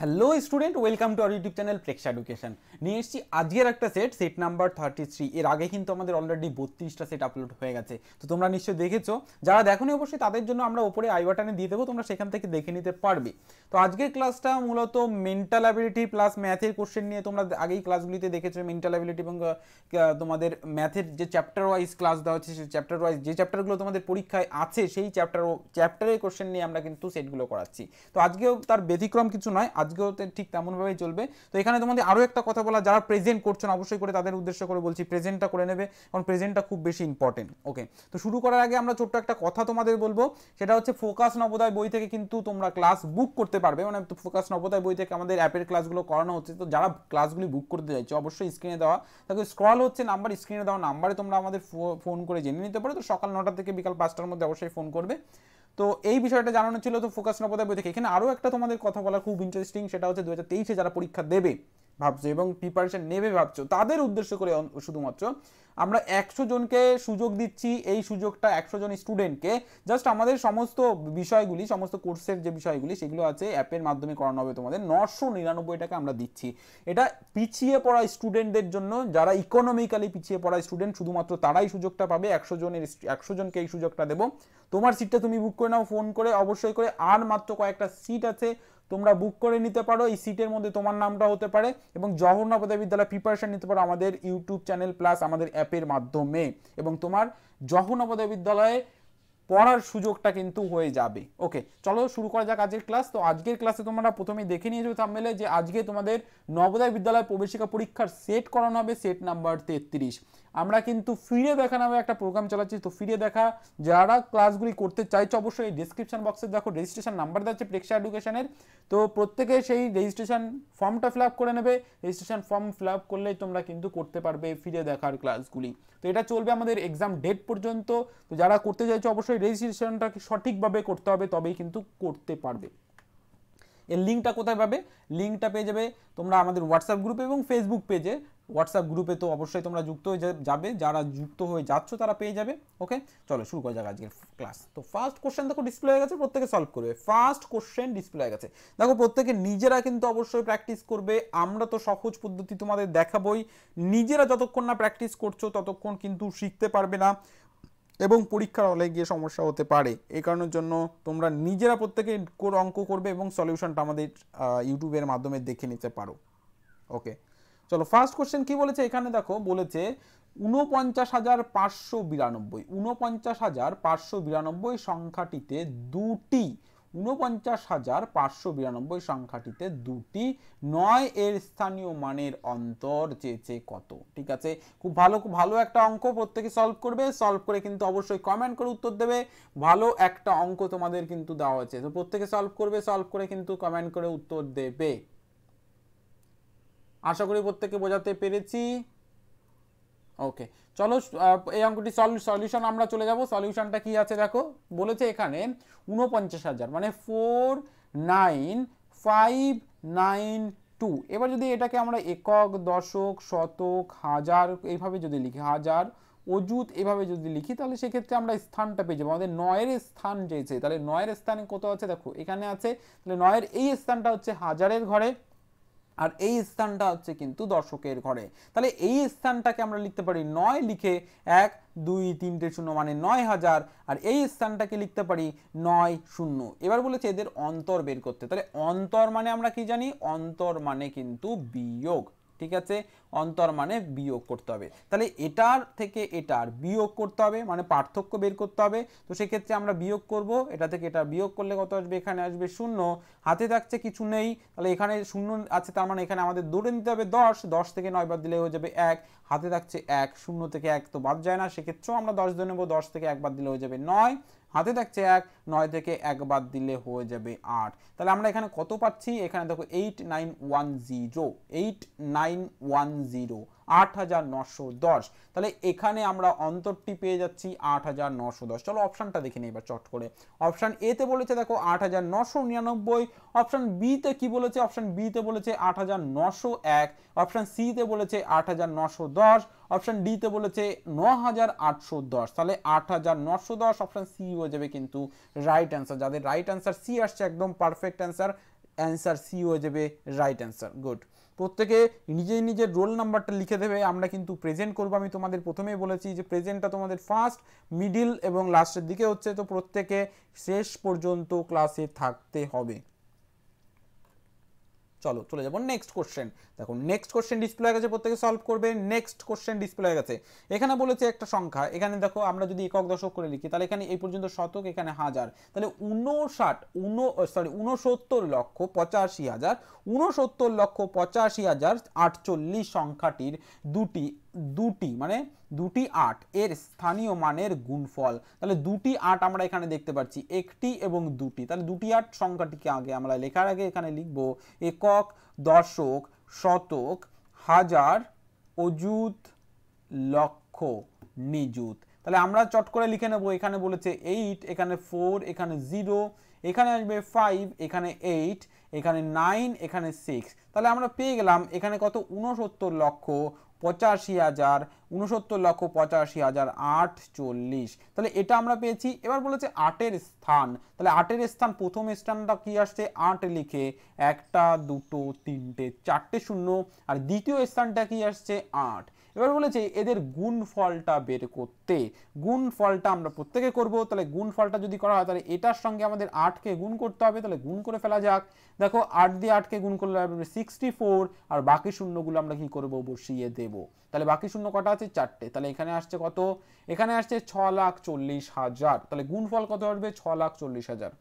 hello student welcome to our YouTube channel Preksha education নিয়ে এসেছি আজকের একটা set set number thirty three এর আগে কিন্তু আমাদের অলরেডি বত্রিশটা সেট আপলোড হয়ে গেছে তো তোমরা নিশ্চয়ই দেখেছো যারা দেখোনি অবশ্যই তাদের জন্য আমরা ওপরে আই বাটনে দিয়ে দেবো তোমরা সেখান থেকে দেখে নিতে পারবে তো আজকের ক্লাসটা মূলত মেন্টাল অ্যাবিলিটি প্লাস ম্যাথের কোশ্চেন নিয়ে তোমরা আগেই ক্লাসগুলিতে দেখেছো মেন্টাল অ্যাবিলিটি এবং তোমাদের ম্যাথের যে চ্যাপ্টার ওয়াইজ ক্লাস দেওয়া হচ্ছে সেই চ্যাপ্টার ওয়াইজ যে চ্যাপ্টারগুলো তোমাদের পরীক্ষায় আছে সেই চ্যাপ্টার চ্যাপ্টারের কোশ্চেন নিয়ে আমরা কিন্তু সেটগুলো করাচ্ছি তো আজকেও তার ব্যতিক্রম কিছু নয় আজকেও ঠিক তেমনভাবেই চলবে তো এখানে তোমাদের আরও একটা কথা বলা যারা প্রেজেন্ট করছেন অবশ্যই করে তাদের উদ্দেশ্য করে বলছি প্রেজেন্টটা করে নেবে কারণ প্রেজেন্টটা খুব বেশি ইম্পর্টেন্ট ওকে তো শুরু করার আগে আমরা ছোট্ট একটা কথা তোমাদের বলবো সেটা হচ্ছে ফোকাস নবোদয় বই থেকে কিন্তু তোমরা ক্লাস বুক করতে পারবে মানে ফোকাস নবোদয় বই থেকে আমাদের অ্যাপের ক্লাসগুলো করানো হচ্ছে তো যারা ক্লাসগুলি বুক করতে চাইছো অবশ্যই স্ক্রিনে দেওয়া তাকে স্ক্রল হচ্ছে নাম্বার স্ক্রিনে দেওয়া নাম্বারে তোমরা আমাদের ফোন করে জেনে নিতে পারো তো সকাল নটা থেকে বিকাল পাঁচটার মধ্যে অবশ্যই ফোন করবে তো এই বিষয়টা জানানো ছিল তো ফোকাস নবোদয় বই থেকে এখানে আরও একটা তোমাদের কথা বলা খুব ইন্টারেস্টিং সেটা হচ্ছে দু হাজার যারা পরীক্ষা দেবে ভাবছো এবং প্রিপারেশন নেবে ভাবছো তাদের উদ্দেশ্য করে শুধুমাত্র আমরা একশো জনকে সুযোগ দিচ্ছি এই সুযোগটা একশো জন স্টুডেন্টকে জাস্ট আমাদের সমস্ত বিষয়গুলি সমস্ত কোর্সের যে বিষয়গুলি সেগুলো আছে অ্যাপের মাধ্যমে করানো হবে তোমাদের নশো নিরানব্বই টাকা আমরা দিচ্ছি এটা পিছিয়ে পড়া স্টুডেন্টদের জন্য যারা ইকোনমিক্যালি পিছিয়ে পড়া স্টুডেন্ট শুধুমাত্র তারাই সুযোগটা পাবে একশো জনের একশো জনকে এই সুযোগটা দেবো তোমার সিটটা তুমি বুক করে নাও ফোন করে অবশ্যই করে আর মাত্র কয়েকটা সিট আছে তোমরা বুক করে নিতে পারো এই সিটের মধ্যে তোমার নামটা হতে পারে এবং জওহরনবোদয় বিদ্যালয় প্রিপারেশন নিতে পারো আমাদের ইউটিউব চ্যানেল প্লাস আমাদের অ্যাপের মাধ্যমে এবং তোমার জওহরনবোদয় বিদ্যালয়ে পড়ার সুযোগটা কিন্তু হয়ে যাবে ওকে চলো শুরু করা যাক আজকের ক্লাস তো আজকের ক্লাসে তোমরা প্রথমে দেখে নিয়ে যাবে থামবেলে যে আজকে তোমাদের নবোদয় বিদ্যালয় প্রবেশিকা পরীক্ষার সেট করানো হবে সেট নাম্বার তেত্রিশ আমরা কিন্তু ফিরে দেখা নামে একটা প্রোগ্রাম চালাচ্ছি তো ফিরে দেখা যারা ক্লাসগুলি করতে চাইছো অবশ্যই এই ডিসক্রিপশান বক্সে দেখো রেজিস্ট্রেশন নাম্বার দেওয়া আছে প্রেক্ষা এডুকেশনের তো প্রত্যেকে সেই রেজিস্ট্রেশন ফর্মটা ফিল করে নেবে রেজিস্ট্রেশন ফর্ম ফিল করলে তোমরা কিন্তু করতে পারবে ফিরে দেখার ক্লাসগুলি তো এটা চলবে আমাদের এক্সাম ডেট পর্যন্ত তো যারা করতে চাইছো অবশ্যই রেজিস্ট্রেশনটাকে সঠিকভাবে করতে হবে তবেই কিন্তু করতে পারবে এর লিঙ্কটা কোথায় পাবে লিঙ্কটা পেয়ে যাবে তোমরা আমাদের হোয়াটসঅ্যাপ গ্রুপে এবং ফেসবুক পেজে হোয়াটসঅ্যাপ গ্রুপে তো অবশ্যই তোমরা যুক্ত হয়ে যাবে যারা যুক্ত হয়ে যাচ্ছ তারা পেয়ে যাবে ওকে চলো শুরু করা যাক আজকের ক্লাস তো ফার্স্ট কোশ্চেন দেখো ডিসপ্লে হয়ে গেছে প্রত্যেকে সলভ করবে ফার্স্ট কোশ্চেন ডিসপ্লে হয়ে গেছে দেখো প্রত্যেকে নিজেরা কিন্তু অবশ্যই প্র্যাকটিস করবে আমরা তো সহজ পদ্ধতি তোমাদের দেখাবই নিজেরা যতক্ষণ না প্র্যাকটিস করছো ততক্ষণ কিন্তু শিখতে পারবে না এবং পরীক্ষার হলে গিয়ে সমস্যা হতে পারে এই কারণের জন্য তোমরা নিজেরা প্রত্যেকে অঙ্ক করবে এবং সলিউশনটা আমাদের ইউটিউবের মাধ্যমে দেখে নিতে পারো ওকে চলো ফার্স্ট কোশ্চেন কি বলেছে এখানে দেখো বলেছে ঊনপঞ্চাশ হাজার পাঁচশো বিরানব্বই উনপঞ্চাশ হাজার পাঁচশো বিরানব্বই সংখ্যাটিতে দুটি ঊনপঞ্চাশ হাজার পাঁচশো বিরানব্বই সংখ্যাটিতে দুটি নয় এর স্থানীয় মানের অন্তর চেয়েছে কত ঠিক আছে খুব ভালো খুব ভালো একটা অঙ্ক প্রত্যেকে সলভ করবে সলভ করে কিন্তু অবশ্যই কমেন্ট করে উত্তর দেবে ভালো একটা অঙ্ক তোমাদের কিন্তু দেওয়া হয়েছে তো প্রত্যেকে সলভ করবে সলভ করে কিন্তু কমেন্ট করে উত্তর দেবে আশা করি প্রত্যেকে বোঝাতে পেরেছি ওকে চলো এই অঙ্কটি সলিউশন আমরা চলে যাব সলিউশনটা কি আছে দেখো বলেছে এখানে উনপঞ্চাশ হাজার মানে four nine five nine two এবার যদি এটাকে আমরা একক দশক শতক হাজার এইভাবে যদি লিখি হাজার অজুত এভাবে যদি লিখি তাহলে সেক্ষেত্রে আমরা স্থানটা পেয়ে যাবো আমাদের নয়ের স্থান চেয়েছে তাহলে নয়ের স্থানে কত আছে দেখো এখানে আছে তাহলে নয়ের এই স্থানটা হচ্ছে হাজারের ঘরে আর এই স্থানটা হচ্ছে কিন্তু দর্শকের ঘরে তাহলে এই স্থানটাকে আমরা লিখতে পারি নয় লিখে এক দুই তিনটে শূন্য মানে নয় হাজার আর এই স্থানটাকে লিখতে পারি নয় শূন্য এবার বলেছে এদের অন্তর বের করতে তাহলে অন্তর মানে আমরা কি জানি অন্তর মানে কিন্তু বিয়োগ ঠিক আছে অন্তর মানে বিয়োগ করতে হবে তাহলে এটার থেকে এটার বিয়োগ করতে হবে মানে পার্থক্য বের করতে হবে তো সেক্ষেত্রে আমরা বিয়োগ করব এটা থেকে এটা বিয়োগ করলে কত আসবে এখানে আসবে শূন্য হাতে থাকছে কিছু নেই তাহলে এখানে শূন্য আছে তার মানে এখানে আমাদের দৌড়ে নিতে হবে দশ দশ থেকে নয় বার দিলে হয়ে যাবে এক হাতে থাকছে এক শূন্য থেকে এক তো বাদ যায় না সেক্ষেত্রেও আমরা দশ ধরে নেবো দশ থেকে একবার দিলে হয়ে যাবে নয় হাতে থাকছে এক নয় থেকে এক বাদ দিলে হয়ে যাবে আট তাহলে আমরা এখানে কত পাচ্ছি এখানে দেখো eight nine one zero eight nine one zero আট হাজার নশো দশ তাহলে এখানে আমরা অন্তরটি পেয়ে যাচ্ছি আট হাজার নশো দশ চলো অপশানটা দেখে নিই এবার চট করে অপশান এতে বলেছে দেখো আট হাজার নশো নিরানব্বই অপশান বিতে কি বলেছে অপশান বিতে বলেছে আট হাজার নশো এক অপশান সিতে বলেছে আট হাজার নশো দশ অপশান ডিতে বলেছে ন হাজার আটশো দশ তাহলে আট হাজার নশো দশ অপশান সি হয়ে যাবে কিন্তু রাইট অ্যান্সার যাদের রাইট অ্যান্সার সি আসছে একদম পারফেক্ট অ্যান্সার অ্যান্সার সি হয়ে যাবে রাইট অ্যান্সার গুড প্রত্যেকে নিজেই নিজের রোল নাম্বারটা লিখে দেবে আমরা কিন্তু প্রেজেন্ট করবো আমি তোমাদের প্রথমেই বলেছি যে প্রেজেন্টটা তোমাদের ফার্স্ট মিডিল এবং লাস্টের দিকে হচ্ছে তো প্রত্যেকে শেষ পর্যন্ত ক্লাসে থাকতে হবে চলো চলে যাবো নেক্সট কোশ্চেন দেখো নেক্সট কোশ্চেন ডিসপ্লে গেছে প্রত্যেকে সলভ করবে নেক্সট কোশ্চেন ডিসপ্লে গেছে এখানে বলেছে একটা সংখ্যা এখানে দেখো আমরা যদি একক দশক করে লিখি তাহলে এখানে এই পর্যন্ত শতক এখানে হাজার তাহলে উনষাট উন সরি উনসত্তর লক্ষ পঁচাশি হাজার উনসত্তর লক্ষ পঁচাশি হাজার আটচল্লিশ সংখ্যাটির দুটি দুটি মানে দুটি আট এর স্থানীয় মানের গুণফল তাহলে দুটি আট আমরা এখানে দেখতে পাচ্ছি একটি এবং দুটি তাহলে দুটি আট সংখ্যাটিকে আগে আমরা লেখার আগে এখানে লিখব একক দশক শতক হাজার অযুত লক্ষ নিযুত তাহলে আমরা চট করে লিখে নেব এখানে বলেছে এইট এখানে ফোর এখানে জিরো এখানে আসবে ফাইভ এখানে এইট এখানে নাইন এখানে সিক্স তাহলে আমরা পেয়ে গেলাম এখানে কত উনসত্তর লক্ষ পঁচাশি হাজার উনসত্তর লক্ষ পঁচাশি হাজার আট চল্লিশ তাহলে এটা আমরা পেয়েছি এবার বলেছে আটের স্থান তাহলে আটের স্থান প্রথম স্থানটা কি আসছে আট লিখে একটা দুটো তিনটে চারটে শূন্য আর দ্বিতীয় স্থানটা কি আসছে আট এবার বলেছে এদের গুণ ফলটা বের করতে গুণ ফলটা আমরা প্রত্যেকে করব তাহলে গুণ ফলটা যদি করা হয় তাহলে এটার সঙ্গে আমাদের আটকে গুণ করতে হবে তাহলে গুণ করে ফেলা যাক দেখো আট দিয়ে আটকে গুণ করলে সিক্সটি ফোর আর বাকি শূন্যগুলো আমরা কি করব বসিয়ে দেব তাহলে বাকি শূন্য কটা আছে চারটে তাহলে এখানে আসছে কত এখানে আসছে ছ লাখ চল্লিশ হাজার তাহলে গুণফল কত আসবে ছ লাখ চল্লিশ হাজার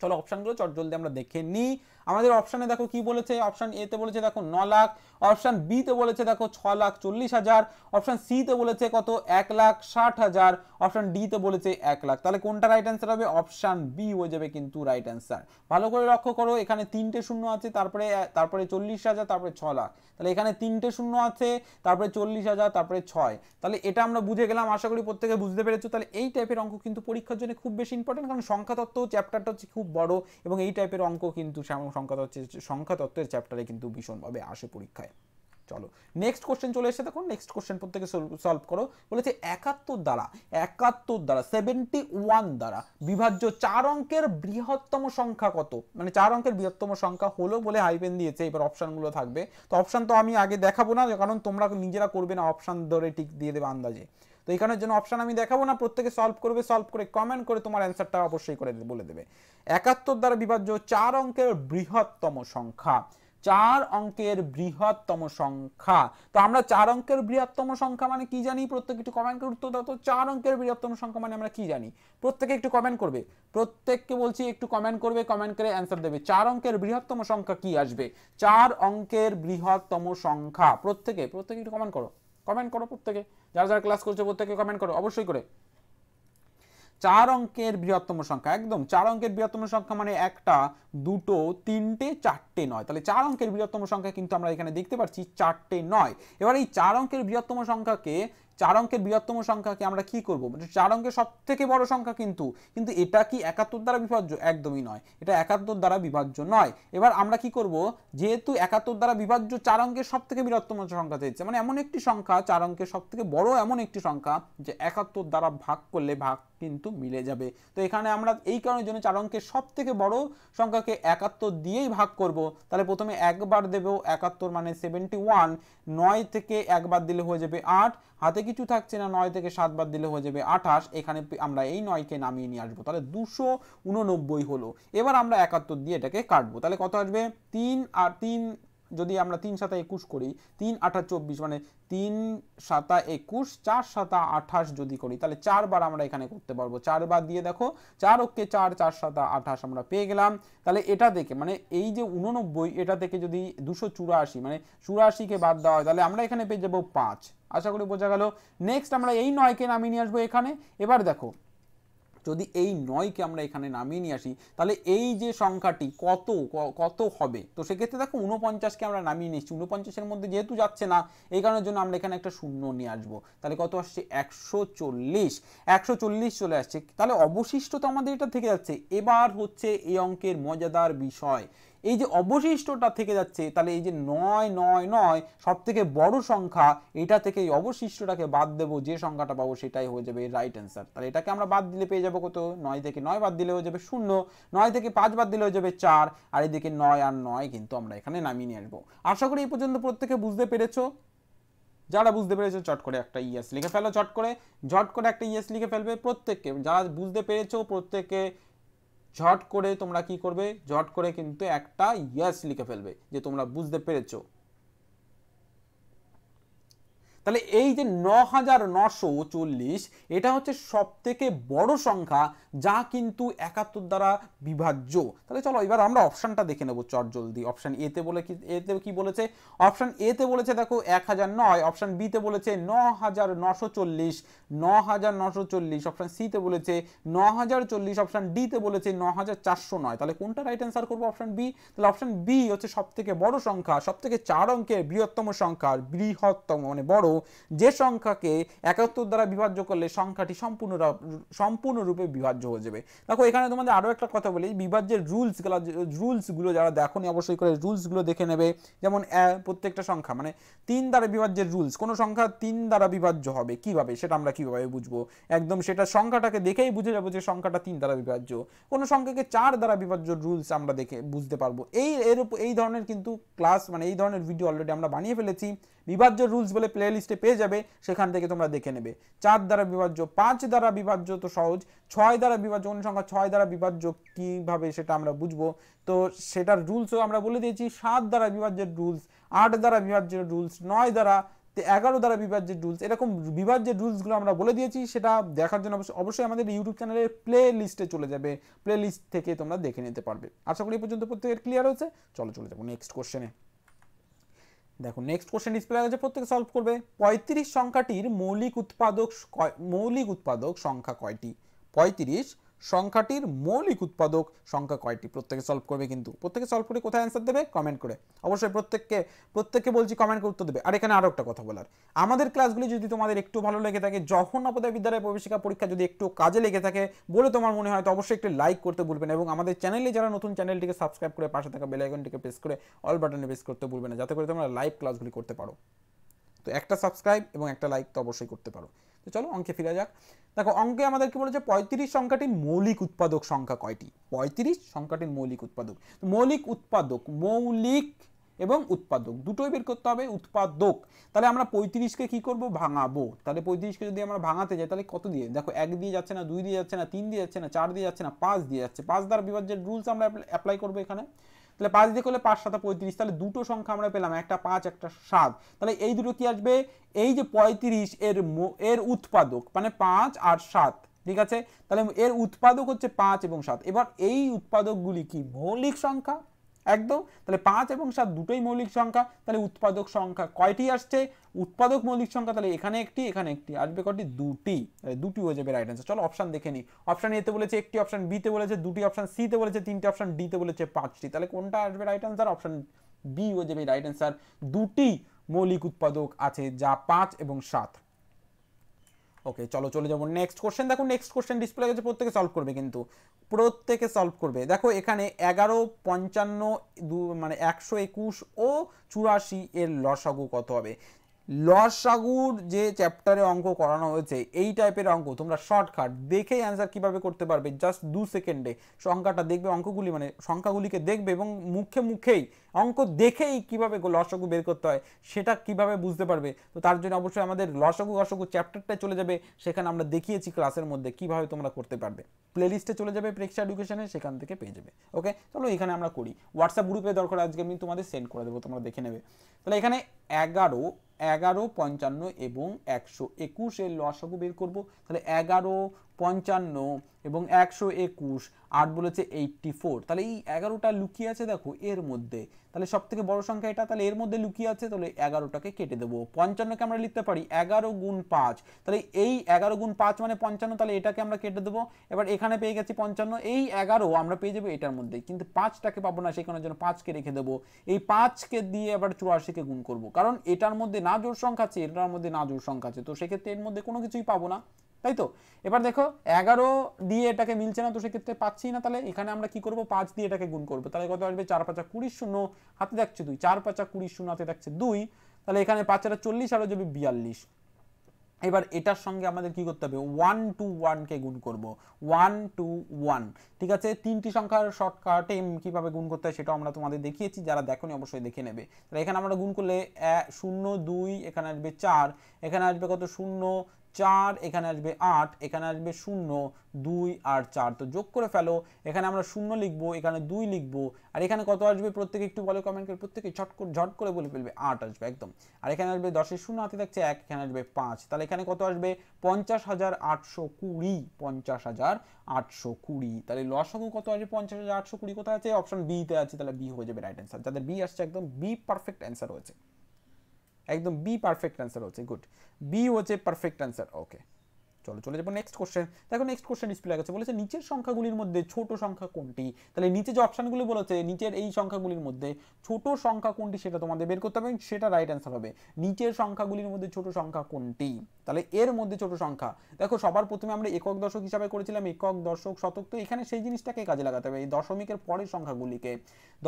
চলো অপশানগুলো জলদি আমরা দেখে নিই আমাদের অপশানে দেখো কি বলেছে অপশান এতে বলেছে দেখো ন লাখ অপশান বিতে বলেছে দেখো ছ লাখ চল্লিশ হাজার অপশান সিতে বলেছে কত এক লাখ ষাট হাজার অপশান ডিতে বলেছে এক লাখ তাহলে কোনটা রাইট অ্যান্সার হবে অপশান বি হয়ে যাবে কিন্তু রাইট অ্যান্সার ভালো করে লক্ষ্য করো এখানে তিনটে শূন্য আছে তারপরে তারপরে চল্লিশ হাজার তারপরে ছ লাখ তাহলে এখানে তিনটে শূন্য আছে তারপরে চল্লিশ হাজার তারপরে ছয় তাহলে এটা আমরা বুঝে গেলাম আশা করি প্রত্যেকে বুঝতে পেরেছো তাহলে এই টাইপের অঙ্ক কিন্তু পরীক্ষার জন্য খুব বেশি ইম্পর্টেন্ট কারণ সংখ্যাতত্ত্ব চ্যাপ্টারটা হচ্ছে খুব বড় এবং এই টাইপের অঙ্ক কিন্তু সংখ্যা হচ্ছে সংখ্যা তত্ত্বের চ্যাপ্টারে কিন্তু ভীষণভাবে আসে পরীক্ষায় চলো নেক্সট কোশ্চেন চলে এসে দেখো নেক্সট কোশ্চেন প্রত্যেকে সলভ করো বলেছে একাত্তর দ্বারা একাত্তর দ্বারা সেভেন্টি ওয়ান দ্বারা বিভাজ্য চার অঙ্কের বৃহত্তম সংখ্যা কত মানে চার অঙ্কের বৃহত্তম সংখ্যা হলো বলে হাইপেন দিয়েছে এবার অপশানগুলো থাকবে তো অপশান তো আমি আগে দেখাবো না কারণ তোমরা নিজেরা করবে না অপশান ধরে টিক দিয়ে দেবে আন্দাজে তো এখানের জন্য অপশান আমি দেখাবো না প্রত্যেকে সলভ করবে সলভ করে কমেন্ট করে তোমার অ্যান্সারটা অবশ্যই করে বলে দেবে একাত্তর দ্বারা বিভাজ্য চার অঙ্কের বৃহত্তম সংখ্যা চার অঙ্কের বৃহত্তম সংখ্যা তো আমরা চার অঙ্কের বৃহত্তম সংখ্যা মানে কি জানি প্রত্যেকে একটু কমেন্ট করে উত্তর দাও তো চার অঙ্কের বৃহত্তম সংখ্যা মানে আমরা কি জানি প্রত্যেকে একটু কমেন্ট করবে প্রত্যেককে বলছি একটু কমেন্ট করবে কমেন্ট করে অ্যান্সার দেবে চার অঙ্কের বৃহত্তম সংখ্যা কি আসবে চার অঙ্কের বৃহত্তম সংখ্যা প্রত্যেকে প্রত্যেকে একটু কমেন্ট করো কমেন্ট করো প্রত্যেকে যারা যারা ক্লাস করছে প্রত্যেকে কমেন্ট করো অবশ্যই করে চার অঙ্কের বৃহত্তম সংখ্যা একদম চার অঙ্কের বৃহত্তম সংখ্যা মানে একটা দুটো তিনটে চারটে নয় তাহলে চার অঙ্কের বৃহত্তম সংখ্যা কিন্তু আমরা এখানে দেখতে পাচ্ছি চারটে নয় এবার এই চার অঙ্কের বৃহত্তম সংখ্যাকে চার অঙ্কের বৃহত্তম সংখ্যাকে আমরা কি করব মানে চার অঙ্কের সব থেকে বড় সংখ্যা কিন্তু কিন্তু এটা কি একাত্তর দ্বারা বিভাজ্য একদমই নয় এটা একাত্তর দ্বারা বিভাজ্য নয় এবার আমরা কি করব যেহেতু একাত্তর দ্বারা বিভাজ্য চার অঙ্কের সব থেকে বৃহত্তম সংখ্যা চাইছে মানে এমন একটি সংখ্যা চার অঙ্কের সব থেকে বড় এমন একটি সংখ্যা যে একাত্তর দ্বারা ভাগ করলে ভাগ কিন্তু মিলে যাবে তো এখানে আমরা এই কারণের জন্য চার অঙ্কের সব থেকে বড় সংখ্যাকে একাত্তর দিয়েই ভাগ করব তাহলে প্রথমে একবার দেবো একাত্তর মানে সেভেন্টি ওয়ান নয় থেকে একবার দিলে হয়ে যাবে আট হাতে কিছু থাকছে না নয় থেকে সাত দিলে হয়ে যাবে আঠাশ এখানে আমরা এই নয়কে নামিয়ে নিয়ে আসবো তাহলে দুশো উননব্বই হলো এবার আমরা একাত্তর দিয়ে এটাকে কাটবো তাহলে কত আসবে তিন আর তিন যদি আমরা তিন সাতা একুশ করি তিন আঠা চব্বিশ মানে তিন সাতা একুশ চার সাতা আঠাশ যদি করি তাহলে চারবার আমরা এখানে করতে পারবো চারবার দিয়ে দেখো চার ওকে চার চার সাতা আঠাশ আমরা পেয়ে গেলাম তাহলে এটা থেকে মানে এই যে উননব্বই এটা থেকে যদি দুশো চুরাশি মানে চুরাশিকে বাদ দেওয়া হয় তাহলে আমরা এখানে পেয়ে যাবো পাঁচ আশা করি বোঝা গেল নেক্সট আমরা এই নয়কে নামিয়ে নিয়ে আসবো এখানে এবার দেখো যদি এই নয়কে আমরা এখানে নামিয়ে নিয়ে আসি তাহলে এই যে সংখ্যাটি কত কত হবে তো সেক্ষেত্রে দেখো উনপঞ্চাশকে আমরা নামিয়ে নিচ্ছি উনপঞ্চাশের মধ্যে যেহেতু যাচ্ছে না এই কারণের জন্য আমরা এখানে একটা শূন্য নিয়ে আসবো তাহলে কত আসছে একশো চল্লিশ একশো চল্লিশ চলে আসছে তাহলে অবশিষ্ট তো আমাদের এটা থেকে যাচ্ছে এবার হচ্ছে এই অঙ্কের মজাদার বিষয় এই যে অবশিষ্টটা থেকে যাচ্ছে তাহলে এই যে নয় নয় নয় সব থেকে বড় সংখ্যা এটা থেকে এই অবশিষ্টটাকে বাদ দেবো যে সংখ্যাটা পাবো সেটাই হয়ে যাবে রাইট অ্যান্সার তাহলে এটাকে আমরা বাদ দিলে পেয়ে যাবো কত নয় থেকে নয় বাদ দিলে হয়ে যাবে শূন্য নয় থেকে পাঁচ বাদ দিলে হয়ে যাবে চার আর এদিকে নয় আর নয় কিন্তু আমরা এখানে নামিয়ে নিয়ে আসবো আশা করি এই পর্যন্ত প্রত্যেকে বুঝতে পেরেছো যারা বুঝতে পেরেছো চট করে একটা ইয়েস লিখে ফেলো চট করে ঝট করে একটা ইয়েস লিখে ফেলবে প্রত্যেককে যারা বুঝতে পেরেছো প্রত্যেককে ঝট করে তোমরা কি করবে ঝট করে কিন্তু একটা ইয়াস লিখে ফেলবে যে তোমরা বুঝতে পেরেছো তাহলে এই যে ন হাজার নশো চল্লিশ এটা হচ্ছে সবথেকে বড় সংখ্যা যা কিন্তু একাত্তর দ্বারা বিভাজ্য তাহলে চলো এবার আমরা অপশানটা দেখে নেবো চট জলদি অপশান এতে বলে কি এতে কি বলেছে অপশান এতে বলেছে দেখো এক হাজার নয় অপশান বিতে বলেছে ন হাজার নশো চল্লিশ ন হাজার নশো চল্লিশ অপশান সিতে বলেছে ন হাজার চল্লিশ অপশান ডিতে বলেছে ন হাজার চারশো নয় তাহলে কোনটা রাইট অ্যান্সার করবো অপশান বি তাহলে অপশান বি হচ্ছে সবথেকে বড় সংখ্যা সবথেকে চার অঙ্কের বৃহত্তম সংখ্যা বৃহত্তম মানে বড় পরেও যে সংখ্যাকে একাত্তর দ্বারা বিভাজ্য করলে সংখ্যাটি সম্পূর্ণ সম্পূর্ণরূপে বিভাজ্য হয়ে যাবে দেখো এখানে তোমাদের আরও একটা কথা বলি বিভাজ্যের রুলসগুলো রুলসগুলো যারা দেখনি অবশ্যই করে রুলসগুলো দেখে নেবে যেমন প্রত্যেকটা সংখ্যা মানে তিন দ্বারা বিভাজ্যের রুলস কোনো সংখ্যা তিন দ্বারা বিভাজ্য হবে কিভাবে সেটা আমরা কিভাবে বুঝবো একদম সেটা সংখ্যাটাকে দেখেই বুঝে যাবো যে সংখ্যাটা তিন দ্বারা বিভাজ্য কোনো সংখ্যাকে চার দ্বারা বিভাজ্য রুলস আমরা দেখে বুঝতে পারবো এই এর এই ধরনের কিন্তু ক্লাস মানে এই ধরনের ভিডিও অলরেডি আমরা বানিয়ে ফেলেছি বিভাজ্য রুলস বলে প্লে লিস্টে পেয়ে যাবে সেখান থেকে তোমরা দেখে নেবে চার দ্বারা বিভাজ্য পাঁচ দ্বারা বিভাজ্য তো সহজ ছয় দ্বারা বিভাজ্য সংখ্যা ছয় দ্বারা বিভাজ্য কীভাবে সেটা আমরা বুঝবো তো সেটার রুলসও আমরা বলে দিয়েছি সাত দ্বারা বিভাজ্যের রুলস আট দ্বারা বিভাজ্যের রুলস নয় দ্বারা এগারো দ্বারা বিভাজ্যের রুলস এরকম বিভাজ্যের রুলসগুলো আমরা বলে দিয়েছি সেটা দেখার জন্য অবশ্যই আমাদের ইউটিউব চ্যানেলের প্লে লিস্টে চলে যাবে প্লে লিস্ট থেকে তোমরা দেখে নিতে পারবে আশা করি পর্যন্ত প্রত্যেকের ক্লিয়ার হয়েছে চলো চলে যাবো নেক্সট কোশ্চেনে দেখো নেক্সট কোশ্চেন ডিসপ্লে আছে প্রত্যেকে সলভ করবে পঁয়ত্রিশ সংখ্যাটির মৌলিক উৎপাদক মৌলিক উৎপাদক সংখ্যা কয়টি পঁয়ত্রিশ সংখ্যাটির মৌলিক উৎপাদক সংখ্যা কয়টি প্রত্যেকে সলভ করবে কিন্তু প্রত্যেকে সলভ করে কোথায় অ্যান্সার দেবে কমেন্ট করে অবশ্যই প্রত্যেককে প্রত্যেককে বলছি কমেন্ট করে উত্তর দেবে আর এখানে আরও একটা কথা বলার আমাদের ক্লাসগুলি যদি তোমাদের একটু ভালো লেগে থাকে যখন আপনাদের বিদ্যালয় প্রবেশিকা পরীক্ষা যদি একটু কাজে লেগে থাকে বলে তোমার মনে হয় তো অবশ্যই একটু লাইক করতে না এবং আমাদের চ্যানেলে যারা নতুন চ্যানেলটিকে সাবস্ক্রাইব করে পাশে থাকা বেলাইকনটিকে প্রেস করে অল বাটনে প্রেস করতে ভুলবে না যাতে করে তোমরা লাইভ ক্লাসগুলি করতে পারো তো একটা সাবস্ক্রাইব এবং একটা লাইক তো অবশ্যই করতে পারো তো চলো অঙ্কে ফিরে যাক দেখো অঙ্কে আমাদের বলেছে পঁয়ত্রিশ সংখ্যাটির মৌলিক উৎপাদক সংখ্যা কয়টি পঁয়ত্রিশ সংখ্যাটির মৌলিক উৎপাদক মৌলিক উৎপাদক মৌলিক এবং উৎপাদক দুটোই বের করতে হবে উৎপাদক তাহলে আমরা পঁয়ত্রিশকে কি করব ভাঙাবো তাহলে পঁয়ত্রিশকে যদি আমরা ভাঙাতে যাই তাহলে কত দিয়ে দেখো এক দিয়ে যাচ্ছে না দুই দিয়ে যাচ্ছে না তিন দিয়ে যাচ্ছে না চার দিয়ে যাচ্ছে না পাঁচ দিয়ে যাচ্ছে পাঁচ দ্বারা বিভাজ্যের রুলস আমরা অ্যাপ্লাই করবো এখানে তাহলে পাঁচ দিয়ে করলে পাঁচ সাথে পঁয়ত্রিশ তাহলে দুটো সংখ্যা আমরা পেলাম একটা পাঁচ একটা সাত তাহলে এই দুটো কি আসবে এই যে পঁয়ত্রিশ এর এর উৎপাদক মানে পাঁচ আর সাত ঠিক আছে তাহলে এর উৎপাদক হচ্ছে পাঁচ এবং সাত এবার এই উৎপাদকগুলি কি মৌলিক সংখ্যা একদম তাহলে পাঁচ এবং সাত দুটোই মৌলিক সংখ্যা তাহলে উৎপাদক সংখ্যা কয়টি আসছে উৎপাদক মৌলিক সংখ্যা তাহলে এখানে একটি এখানে একটি আসবে কটি দুটি দুটি হয়ে যাবে রাইট আনসার চলো অপশান দেখে নিই অপশান এতে বলেছে একটি অপশান বিতে বলেছে দুটি অপশান সিতে বলেছে তিনটি অপশান ডিতে বলেছে পাঁচটি তাহলে কোনটা আসবে রাইট আনসার অপশান বি হয়ে যাবে রাইট আনসার দুটি মৌলিক উৎপাদক আছে যা পাঁচ এবং সাত ওকে চলো চলে যাবো নেক্সট কোশ্চেন দেখো নেক্সট কোশ্চেন ডিসপ্লে গেছে প্রত্যেকে সলভ করবে কিন্তু প্রত্যেকে সলভ করবে দেখো এখানে এগারো পঞ্চান্ন দু মানে একশো একুশ ও চুরাশি এর লসাগু কত হবে লসাগুর যে চ্যাপ্টারে অঙ্ক করানো হয়েছে এই টাইপের অঙ্ক তোমরা শর্টকাট দেখেই অ্যান্সার কীভাবে করতে পারবে জাস্ট দু সেকেন্ডে সংখ্যাটা দেখবে অঙ্কগুলি মানে সংখ্যাগুলিকে দেখবে এবং মুখে মুখেই অঙ্ক দেখেই কীভাবে লসাগু বের করতে হয় সেটা কিভাবে বুঝতে পারবে তো তার জন্য অবশ্যই আমাদের লসাগু গসাগু চ্যাপ্টারটায় চলে যাবে সেখানে আমরা দেখিয়েছি ক্লাসের মধ্যে কিভাবে তোমরা করতে পারবে প্লেলিস্টে চলে যাবে প্রেক্ষা এডুকেশনে সেখান থেকে পেয়ে যাবে ওকে চলো এখানে আমরা করি হোয়াটসঅ্যাপ গ্রুপে দরকার আজকে আমি তোমাদের সেন্ড করে দেবো তোমরা দেখে নেবে তাহলে এখানে এগারো এগারো পঞ্চান্ন এবং একশো একুশের লসাগু বের করবো তাহলে এগারো পঞ্চান্ন এবং একশো একুশ আট বলেছে এইটটি ফোর তাহলে এই এগারোটা লুকিয়ে আছে দেখো এর মধ্যে তাহলে সব থেকে বড় সংখ্যা এটা তাহলে এর মধ্যে লুকিয়ে আছে তাহলে এগারোটাকে কেটে দেবো পঞ্চান্নকে আমরা লিখতে পারি এগারো গুণ পাঁচ তাহলে এই এগারো গুণ পাঁচ মানে পঞ্চান্ন তাহলে এটাকে আমরা কেটে দেবো এবার এখানে পেয়ে গেছি পঞ্চান্ন এই এগারো আমরা পেয়ে যাবো এটার মধ্যে কিন্তু পাঁচটাকে পাবো না সেখানে জন্য পাঁচকে রেখে দেবো এই পাঁচকে দিয়ে এবার চুরাশিকে গুণ করবো কারণ এটার মধ্যে না জোর সংখ্যা আছে এটার মধ্যে না জোর সংখ্যা আছে তো সেক্ষেত্রে এর মধ্যে কোনো কিছুই পাবো না তাই তো এবার দেখো এগারো দিয়ে এটাকে মিলছে না তো সেক্ষেত্রে পাচ্ছি না তাহলে এখানে আমরা কি করব পাঁচ দিয়ে এটাকে গুণ করবো তাহলে কত আসবে চার পাঁচা কুড়ি শূন্য হাতে থাকছে দুই চার পাঁচা কুড়ি শূন্য হাতে থাকছে দুই তাহলে এখানে পাঁচটা চল্লিশ আরো যাবে বিয়াল্লিশ এবার এটার সঙ্গে আমাদের কি করতে হবে ওয়ান টু ওয়ানকে গুণ করব ওয়ান টু ওয়ান ঠিক আছে তিনটি সংখ্যার শর্টকাটে কীভাবে গুণ করতে হয় সেটাও আমরা তোমাদের দেখিয়েছি যারা দেখনি অবশ্যই দেখে নেবে তাহলে এখানে আমরা গুণ করলে শূন্য দুই এখানে আসবে চার এখানে আসবে কত শূন্য চার এখানে আসবে আট এখানে আসবে শূন্য দুই আর চার তো যোগ করে ফেলো এখানে আমরা শূন্য লিখবো এখানে দুই লিখবো আর এখানে কত আসবে প্রত্যেকে একটু বলো কমেন্ট করে প্রত্যেকে ঝট করে ঝট করে বলে ফেলবে আট আসবে একদম আর এখানে আসবে দশের শূন্য হাতে থাকছে এক এখানে আসবে পাঁচ তাহলে এখানে কত আসবে পঞ্চাশ হাজার আটশো কুড়ি পঞ্চাশ হাজার আটশো কুড়ি তাহলে লসগু কত আসবে পঞ্চাশ হাজার আটশো কুড়ি কোথায় আছে অপশন বিতে আছে তাহলে বি হয়ে যাবে রাইট অ্যান্সার যাদের বি আসছে একদম বি পারফেক্ট অ্যান্সার হয়েছে একদম বি পারফেক্ট आंसर হচ্ছে গুড বি হচ্ছে পারফেক্ট आंसर ওকে চলো চলে যাবো নেক্সট কোশ্চেন দেখো নেক্সট কোশ্চেন ডিসপ্লে গেছে বলেছে নিচের সংখ্যাগুলির মধ্যে ছোট সংখ্যা কোনটি তাহলে নিচে যে অপশানগুলি বলেছে নিচের এই সংখ্যাগুলির মধ্যে ছোট সংখ্যা কোনটি সেটা তোমাদের বের করতে হবে সেটা রাইট অ্যান্সার হবে নিচের সংখ্যাগুলির মধ্যে ছোট সংখ্যা কোনটি তাহলে এর মধ্যে ছোট সংখ্যা দেখো সবার প্রথমে আমরা একক দশক হিসাবে করেছিলাম একক দশক শতক তো এখানে সেই জিনিসটাকে কাজে লাগাতে হবে এই দশমিকের পরের সংখ্যাগুলিকে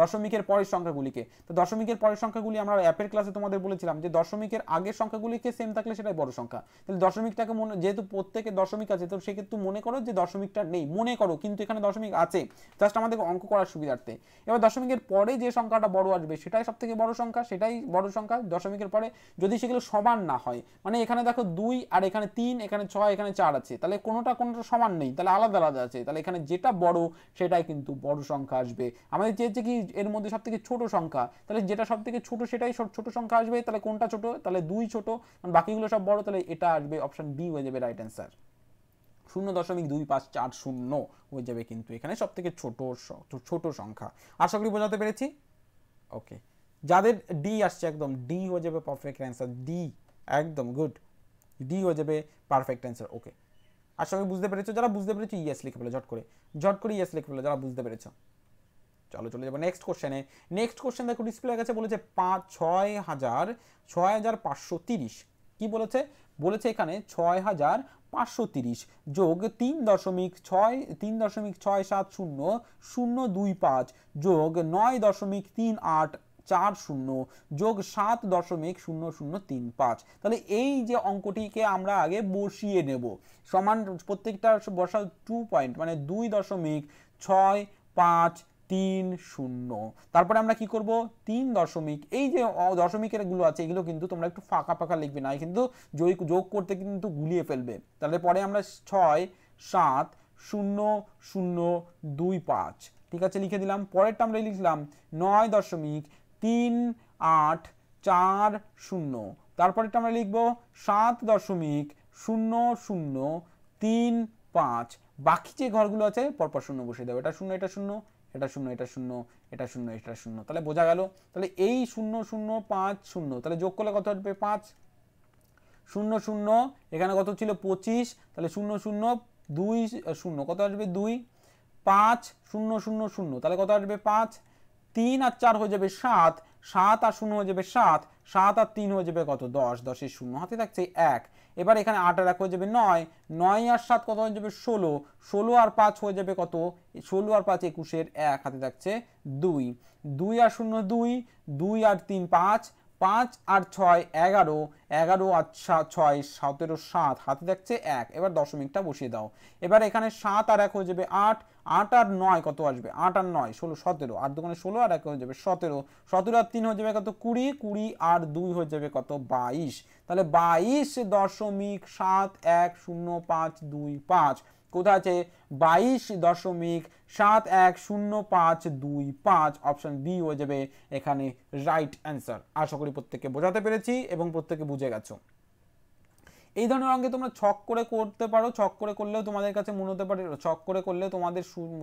দশমিকের পরের সংখ্যাগুলিকে তো দশমিকের পরের সংখ্যাগুলি আমরা অ্যাপের ক্লাসে তোমাদের বলেছিলাম যে দশমিকের আগের সংখ্যাগুলিকে সেম থাকলে সেটাই বড় সংখ্যা তাহলে দশমিকটাকে মনে যেহেতু প্রত্যেকে দশমিক আছে তো সেক্ষেত্রে মনে করো যে দশমিকটা নেই মনে করো কিন্তু এখানে দশমিক আছে জাস্ট আমাদের অঙ্ক করার সুবিধার্থে এবার দশমিকের পরে যে সংখ্যাটা বড় আসবে সেটাই সব থেকে বড় সংখ্যা সেটাই বড় সংখ্যা দশমিকের পরে যদি সেগুলো সমান না হয় মানে এখানে দেখো দুই আর এখানে তিন এখানে ছয় এখানে চার আছে তাহলে কোনোটা কোনোটা সমান নেই তাহলে আলাদা আলাদা আছে তাহলে এখানে যেটা বড় সেটাই কিন্তু বড় সংখ্যা আসবে আমাদের চেয়েছে কি এর মধ্যে সব থেকে ছোট সংখ্যা তাহলে যেটা সব থেকে ছোট সেটাই ছোট সংখ্যা আসবে তাহলে কোনটা ছোট তাহলে দুই ছোট বাকিগুলো সব বড় তাহলে এটা আসবে অপশন বি হয়ে যাবে রাইট অ্যান্সার শূন্য দশমিক দুই পাঁচ চার শূন্য হয়ে যাবে কিন্তু এখানে সব থেকে ছোটো ছোট সংখ্যা আশা করি বোঝাতে পেরেছি ওকে যাদের ডি আসছে একদম ডি হয়ে যাবে পারফেক্ট অ্যান্সার ডি একদম গুড ডি হয়ে যাবে পারফেক্ট অ্যান্সার ওকে আশা করি বুঝতে পেরেছো যারা বুঝতে পেরেছো ইয়েস লিখে ফেলো ঝট করে ঝট করে ইয়েস লিখে ফেলো যারা বুঝতে পেরেছো চলো চলে যাবো নেক্সট কোশ্চেনে নেক্সট কোশ্চেন দেখো ডিসপ্লে কাছে বলেছে পাঁচ ছয় হাজার ছয় হাজার পাঁচশো তিরিশ কী বলেছে বলেছে এখানে ছয় হাজার পাঁচশো তিরিশ যোগ তিন দশমিক ছয় তিন দশমিক ছয় সাত শূন্য শূন্য দুই পাঁচ যোগ নয় দশমিক তিন আট চার শূন্য যোগ সাত দশমিক শূন্য শূন্য তিন পাঁচ তাহলে এই যে অঙ্কটিকে আমরা আগে বসিয়ে নেব সমান প্রত্যেকটা বসা টু পয়েন্ট মানে দুই দশমিক ছয় পাঁচ তিন শূন্য তারপরে আমরা কি করব তিন দশমিক এই যে দশমিকের গুলো আছে এগুলো কিন্তু তোমরা একটু ফাঁকা ফাঁকা লিখবে না কিন্তু যোগ করতে কিন্তু গুলিয়ে ফেলবে তাহলে পরে আমরা ছয় সাত শূন্য শূন্য দুই পাঁচ ঠিক আছে লিখে দিলাম পরেরটা আমরা লিখলাম নয় দশমিক তিন আট চার শূন্য তারপরেরটা আমরা লিখব সাত দশমিক শূন্য শূন্য তিন পাঁচ বাকি যে ঘরগুলো আছে পরপর শূন্য বসে দেবো এটা শূন্য এটা শূন্য এটা শূন্য এটা শূন্য এটা শূন্য এটা শূন্য তাহলে বোঝা গেল তাহলে এই শূন্য শূন্য পাঁচ শূন্য তাহলে যোগ করলে কত হবে পাঁচ শূন্য শূন্য এখানে কত ছিল পঁচিশ তাহলে শূন্য শূন্য দুই শূন্য কত আসবে দুই পাঁচ শূন্য শূন্য শূন্য তাহলে কত আসবে পাঁচ তিন আর চার হয়ে যাবে সাত সাত আর শূন্য হয়ে যাবে সাত সাত আর তিন হয়ে যাবে কত দশ দশের শূন্য হাতে থাকছে এক এবার এখানে আট আর এক হয়ে যাবে নয় নয় আর সাত কত হয়ে যাবে ষোলো ষোলো আর পাঁচ হয়ে যাবে কত ষোলো আর পাঁচ একুশের এক হাতে থাকছে দুই দুই আর শূন্য দুই দুই আর তিন পাঁচ পাঁচ আর ছয় এগারো এগারো আর ছয় সতেরো সাত হাতে দেখছে এক এবার দশমিকটা বসিয়ে দাও এবার এখানে সাত আর এক হয়ে যাবে আট আট আর নয় কত আসবে আট আর নয় ষোলো সতেরো আর দোকানে ষোলো আর এক হয়ে যাবে সতেরো সতেরো আর তিন হয়ে যাবে কত কুড়ি কুড়ি আর দুই হয়ে যাবে কত বাইশ তাহলে বাইশ দশমিক সাত এক শূন্য পাঁচ দুই পাঁচ কোথায় আছে বাইশ দশমিক সাত এক শূন্য পাঁচ দুই পাঁচ অপশান বি হয়ে যাবে এখানে রাইট অ্যান্সার আশা করি প্রত্যেককে বোঝাতে পেরেছি এবং প্রত্যেকে বুঝে গেছো এই ধরনের অঙ্গে তোমরা ছক করে করতে পারো ছক করে করলেও তোমাদের কাছে মনে হতে পারে ছক করে করলে তোমাদের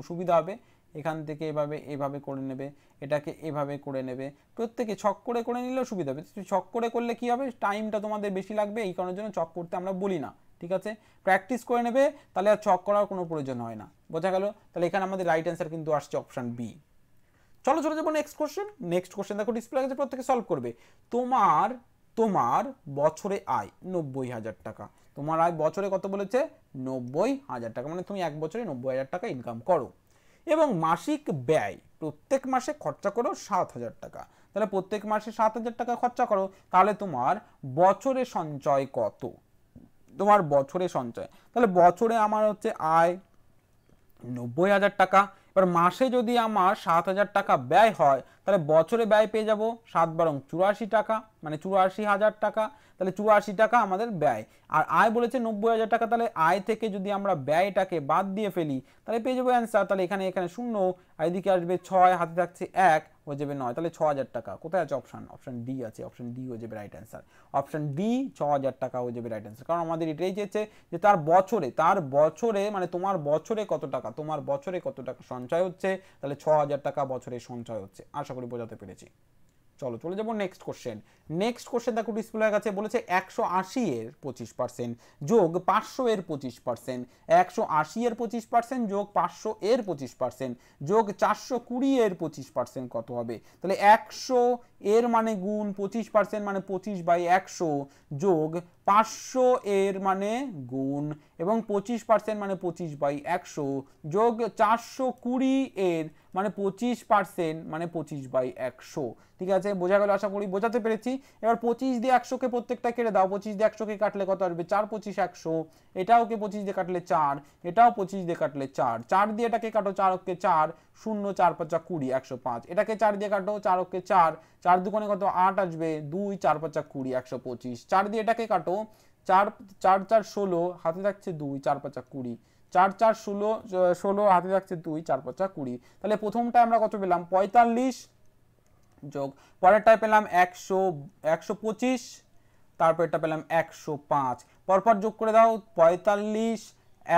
সুবিধা হবে এখান থেকে এভাবে এভাবে করে নেবে এটাকে এভাবে করে নেবে প্রত্যেকে ছক করে করে নিলেও সুবিধা হবে ছক করে করলে কি হবে টাইমটা তোমাদের বেশি লাগবে এই কারণের জন্য ছক করতে আমরা বলি না ঠিক আছে প্র্যাকটিস করে নেবে তাহলে আর চক করার কোনো প্রয়োজন হয় না বোঝা গেল তাহলে এখানে আমাদের রাইট অ্যান্সার কিন্তু আসছে অপশান বি চলো চলে যাবো নেক্সট কোশ্চেন নেক্সট কোশ্চেন দেখো ডিসপ্লে আছে প্রত্যেকে সলভ করবে তোমার তোমার বছরে আয় নব্বই হাজার টাকা তোমার আয় বছরে কত বলেছে নব্বই হাজার টাকা মানে তুমি এক বছরে নব্বই হাজার টাকা ইনকাম করো এবং মাসিক ব্যয় প্রত্যেক মাসে খরচা করো সাত হাজার টাকা তাহলে প্রত্যেক মাসে সাত হাজার টাকা খরচা করো তাহলে তোমার বছরে সঞ্চয় কত তোমার বছরে সঞ্চয় তাহলে বছরে আমার হচ্ছে আয় নব্বই হাজার টাকা এবার মাসে যদি আমার সাত হাজার টাকা ব্যয় হয় তাহলে বছরে ব্যয় পেয়ে যাব সাত বারং চুরাশি টাকা মানে চুরাশি হাজার টাকা তাহলে চুরাশি টাকা আমাদের ব্যয় আর আয় বলেছে নব্বই হাজার টাকা তাহলে আয় থেকে যদি আমরা ব্যয়টাকে বাদ দিয়ে ফেলি তাহলে পেয়ে যাবো অ্যান্সার তাহলে এখানে এখানে শূন্য আর এদিকে আসবে ছয় হাতে থাকছে এক হয়ে যাবে নয় তাহলে ছ হাজার টাকা কোথায় আছে অপশান অপশান ডি আছে অপশান ডি হয়ে যাবে রাইট অ্যান্সার অপশান ডি ছ হাজার টাকা হয়ে যাবে রাইট অ্যান্সার কারণ আমাদের এটাই চেয়েছে যে তার বছরে তার বছরে মানে তোমার বছরে কত টাকা তোমার বছরে কত টাকা সঞ্চয় হচ্ছে তাহলে ছ হাজার টাকা বছরে সঞ্চয় হচ্ছে আশা করি বোঝাতে পেরেছি চলো চলে যাবো নেক্সট কোশ্চেন নেক্সট কোশ্চেন দেখো ডিসপ্লের কাছে বলেছে একশো আশি এর পঁচিশ পার্সেন্ট যোগ পাঁচশো এর পঁচিশ পার্সেন্ট একশো আশি এর পঁচিশ পার্সেন্ট যোগ পাঁচশো এর পঁচিশ পার্সেন্ট যোগ চারশো কুড়ি এর পঁচিশ পার্সেন্ট কত হবে তাহলে একশো এর মানে গুণ পঁচিশ পার্সেন্ট মানে পঁচিশ বাই একশো যোগ পাঁচশো এর মানে গুণ এবং পঁচিশ পার্সেন্ট মানে পঁচিশ বাই একশো যোগ চারশো কুড়ি এর মানে পঁচিশ পার্সেন্ট মানে পঁচিশ বাই একশো ঠিক আছে বোঝা গেল আশা করি বোঝাতে পেরেছি এবার পঁচিশ দিয়ে একশোকে প্রত্যেকটা কেটে দাও পঁচিশ দিয়ে একশোকে কাটলে কত আসবে চার পঁচিশ একশো এটাও কে পঁচিশ দিয়ে কাটলে চার এটাও পঁচিশ দিয়ে কাটলে চার চার দিয়ে এটাকে কাটো চার চার শূন্য চার পাঁচা কুড়ি একশো পাঁচ এটাকে চার দিয়ে কাটো চার চার চার দুকোণে কত আট আসবে দুই চার পাঁচা কুড়ি একশো পঁচিশ চার দিয়ে এটাকে কাটো চার চার চার ষোলো হাতে থাকছে দুই চার পাঁচা কুড়ি চার চার ষোলো ষোলো হাতে থাকছে দুই চার পাঁচা কুড়ি তাহলে প্রথমটা আমরা কত পেলাম পঁয়তাল্লিশ যোগ পরেরটায় পেলাম একশো একশো পঁচিশ তারপরেরটা পেলাম একশো পাঁচ পরপর যোগ করে দাও পঁয়তাল্লিশ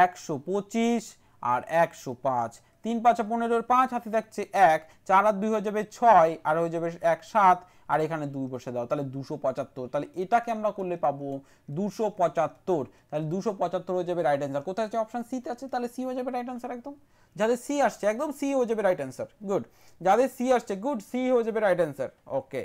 একশো পঁচিশ আর একশো পাঁচ তিন পাঁচা পনেরোর পাঁচ হাতে থাকছে এক চার আর দুই হয়ে যাবে ছয় আর হয়ে যাবে এক সাত আর এখানে দুই বসে দাও তাহলে দুশো পঁচাত্তর তাহলে এটাকে আমরা করলে পাবো দুশো পঁচাত্তর তাহলে দুশো পঁচাত্তর হয়ে যাবে রাইট অ্যান্সার কোথায় আছে অপশান সিতে আছে তাহলে সি হয়ে যাবে রাইট অ্যান্সার একদম যাদের সি আসছে একদম সি হয়ে যাবে রাইট অ্যান্সার গুড যাদের সি আসছে গুড সি হয়ে যাবে রাইট অ্যান্সার ওকে